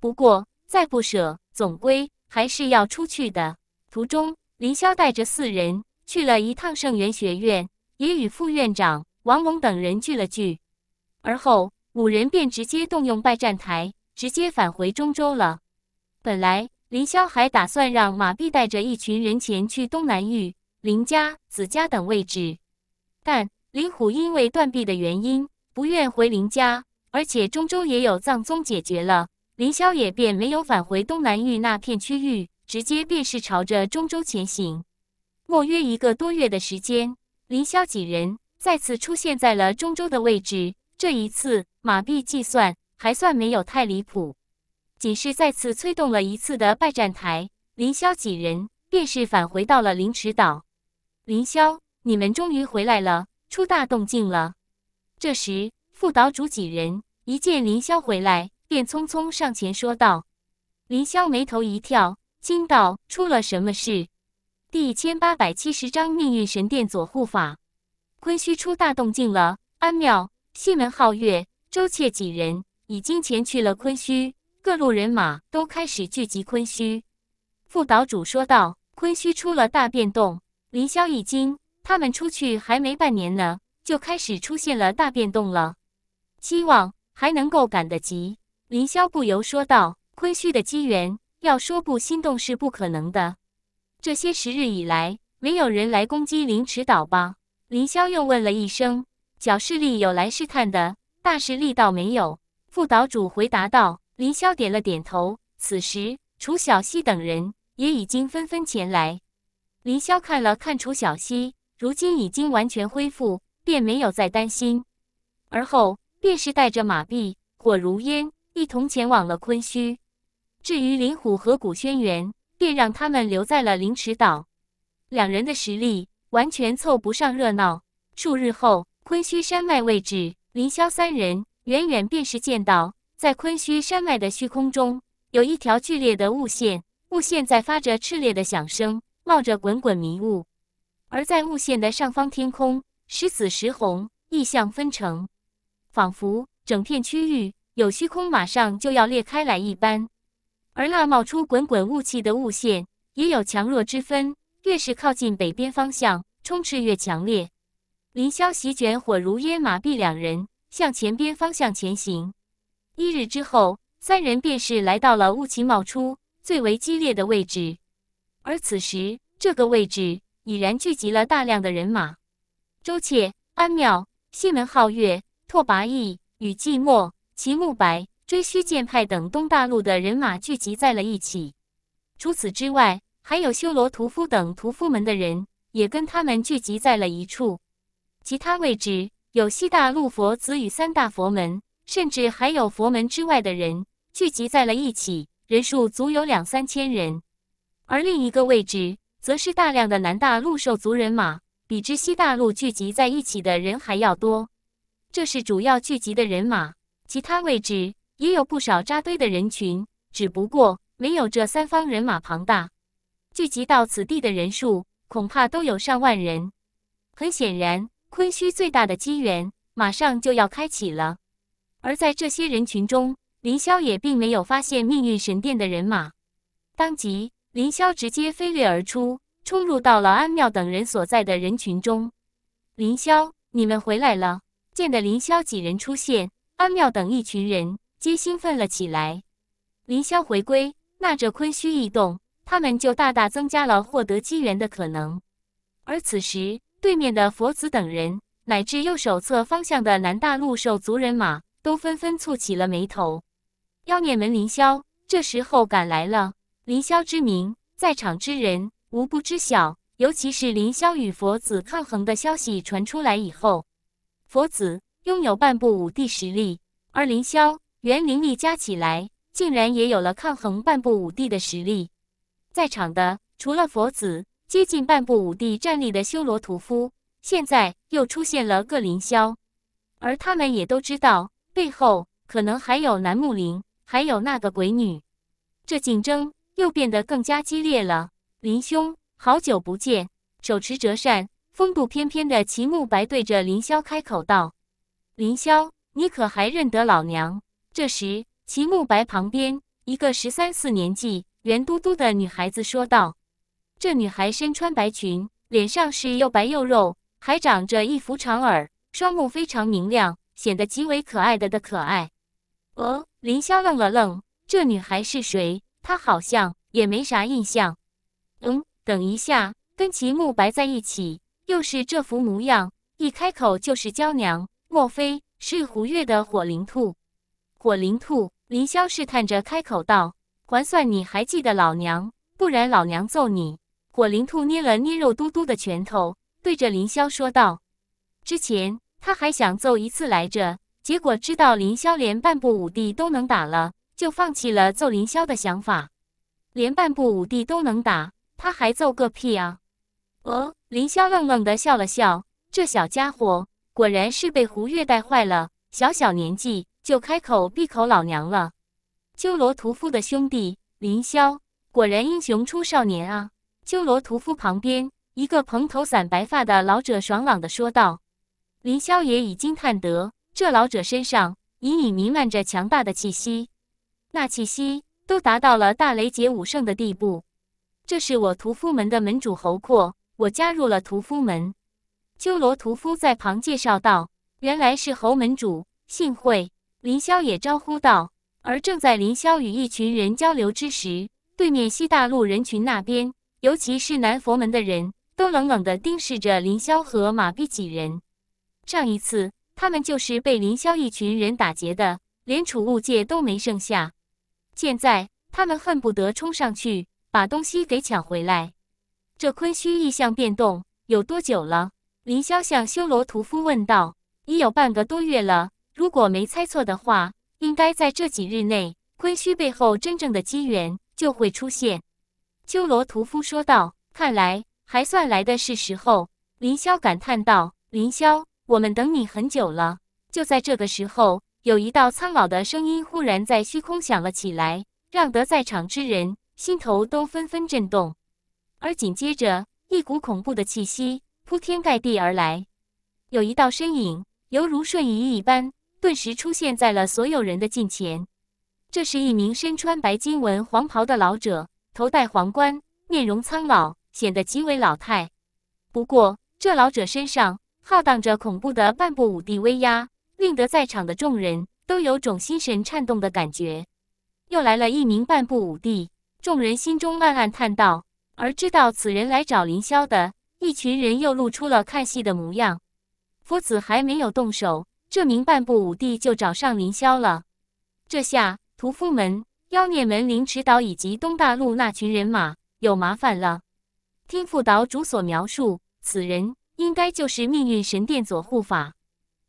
不过再不舍，总归还是要出去的。途中。林霄带着四人去了一趟圣元学院，也与副院长王龙等人聚了聚，而后五人便直接动用拜战台，直接返回中州了。本来林霄还打算让马碧带着一群人前去东南域林家、子家等位置，但林虎因为断臂的原因不愿回林家，而且中州也有藏宗解决了，林霄也便没有返回东南域那片区域。直接便是朝着中州前行，莫约一个多月的时间，凌霄几人再次出现在了中州的位置。这一次马币计算还算没有太离谱，仅是再次催动了一次的拜占台，凌霄几人便是返回到了凌迟岛。凌霄，你们终于回来了，出大动静了！这时副岛主几人一见凌霄回来，便匆匆上前说道：“凌霄，眉头一跳。”金道：“出了什么事？第一千八百七十章命运神殿左护法，昆虚出大动静了。安妙、西门皓月、周切几人已经前去了昆虚，各路人马都开始聚集昆虚。副岛主说道：“昆虚出了大变动。”林霄一惊，他们出去还没半年呢，就开始出现了大变动了。希望还能够赶得及。林霄不由说道：“昆虚的机缘。”要说不心动是不可能的。这些时日以来，没有人来攻击凌迟岛吧？林霄又问了一声。小势力有来试探的，大势力倒没有。副岛主回答道。林霄点了点头。此时，楚小溪等人也已经纷纷前来。林霄看了看楚小溪，如今已经完全恢复，便没有再担心。而后，便是带着马碧、火如烟一同前往了昆虚。至于林虎和古轩辕，便让他们留在了凌池岛。两人的实力完全凑不上热闹。数日后，昆虚山脉位置，凌霄三人远远便是见到，在昆虚山脉的虚空中，有一条剧烈的雾线，雾线在发着炽烈的响声，冒着滚滚迷雾。而在雾线的上方天空，时紫时红，异象纷呈，仿佛整片区域有虚空马上就要裂开来一般。而那冒出滚滚雾气的雾线也有强弱之分，越是靠近北边方向，充斥越强烈。凌霄席卷火如烟，马碧两人向前边方向前行。一日之后，三人便是来到了雾气冒出最为激烈的位置。而此时，这个位置已然聚集了大量的人马：周切、安妙、西门皓月、拓跋毅与寂寞、齐慕白。追虚剑派等东大陆的人马聚集在了一起，除此之外，还有修罗屠夫等屠夫们的人也跟他们聚集在了一处。其他位置有西大陆佛子与三大佛门，甚至还有佛门之外的人聚集在了一起，人数足有两三千人。而另一个位置则是大量的南大陆兽族人马，比之西大陆聚集在一起的人还要多。这是主要聚集的人马，其他位置。也有不少扎堆的人群，只不过没有这三方人马庞大，聚集到此地的人数恐怕都有上万人。很显然，昆虚最大的机缘马上就要开启了。而在这些人群中，林霄也并没有发现命运神殿的人马。当即，林霄直接飞掠而出，冲入到了安妙等人所在的人群中。林霄，你们回来了！见得林霄几人出现，安妙等一群人。皆兴奋了起来。凌霄回归，那这昆虚异动，他们就大大增加了获得机缘的可能。而此时，对面的佛子等人，乃至右手侧方向的南大陆兽族人马，都纷纷蹙起了眉头。妖孽门凌霄这时候赶来了，凌霄之名，在场之人无不知晓。尤其是凌霄与佛子抗衡的消息传出来以后，佛子拥有半部武帝实力，而凌霄。元灵力加起来，竟然也有了抗衡半步武帝的实力。在场的除了佛子，接近半步武帝战力的修罗屠夫，现在又出现了个凌霄，而他们也都知道背后可能还有南木林，还有那个鬼女。这竞争又变得更加激烈了。林兄，好久不见！手持折扇、风度翩翩的齐木白对着凌霄开口道：“凌霄，你可还认得老娘？”这时，齐慕白旁边一个十三四年纪、圆嘟嘟的女孩子说道：“这女孩身穿白裙，脸上是又白又肉，还长着一副长耳，双目非常明亮，显得极为可爱的的可爱。”哦，林霄愣了愣：“这女孩是谁？他好像也没啥印象。”“嗯，等一下，跟齐慕白在一起，又是这副模样，一开口就是娇娘，莫非是胡月的火灵兔？”火灵兔凌霄试探着开口道：“还算你还记得老娘，不然老娘揍你。”火灵兔捏了捏肉嘟嘟的拳头，对着凌霄说道：“之前他还想揍一次来着，结果知道凌霄连半步武帝都能打了，就放弃了揍凌霄的想法。连半步武帝都能打，他还揍个屁啊！”哦，凌霄愣愣的笑了笑，这小家伙果然是被胡月带坏了，小小年纪。就开口闭口老娘了，鸠罗屠夫的兄弟林萧果然英雄出少年啊！鸠罗屠夫旁边一个蓬头散白发的老者爽朗地说道：“林萧也已经看得，这老者身上隐隐弥漫着强大的气息，那气息都达到了大雷劫武圣的地步。这是我屠夫门的门主侯阔，我加入了屠夫门。”鸠罗屠夫在旁介绍道：“原来是侯门主，幸会。”林霄也招呼道。而正在林霄与一群人交流之时，对面西大陆人群那边，尤其是南佛门的人，都冷冷地盯视着林霄和马碧几人。上一次他们就是被林霄一群人打劫的，连储物戒都没剩下。现在他们恨不得冲上去把东西给抢回来。这昆虚异象变动有多久了？林霄向修罗屠夫问道：“已有半个多月了。”如果没猜错的话，应该在这几日内，昆虚背后真正的机缘就会出现。鸠罗屠夫说道：“看来还算来的是时候。”林霄感叹道：“林霄，我们等你很久了。”就在这个时候，有一道苍老的声音忽然在虚空响了起来，让得在场之人心头都纷纷震动。而紧接着，一股恐怖的气息铺天盖地而来，有一道身影犹如瞬移一般。顿时出现在了所有人的近前。这是一名身穿白金纹黄袍的老者，头戴皇冠，面容苍老，显得极为老态。不过，这老者身上浩荡着恐怖的半步武帝威压，令得在场的众人都有种心神颤动的感觉。又来了一名半步武帝，众人心中暗暗叹道。而知道此人来找凌霄的一群人，又露出了看戏的模样。夫子还没有动手。这名半步武帝就找上凌霄了，这下屠夫门、妖孽门、凌迟岛以及东大陆那群人马有麻烦了。听副岛主所描述，此人应该就是命运神殿左护法。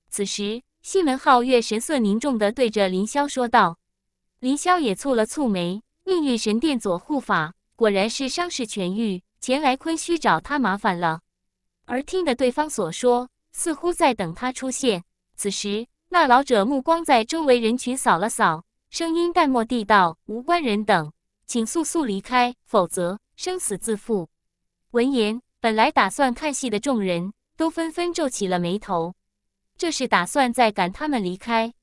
此时，西门皓月神色凝重地对着凌霄说道：“凌霄也蹙了蹙眉，命运神殿左护法果然是伤势痊愈，前来昆虚找他麻烦了。而听的对方所说，似乎在等他出现。”此时，那老者目光在周围人群扫了扫，声音淡漠地道：“无关人等，请速速离开，否则生死自负。”闻言，本来打算看戏的众人，都纷纷皱起了眉头。这是打算再赶他们离开？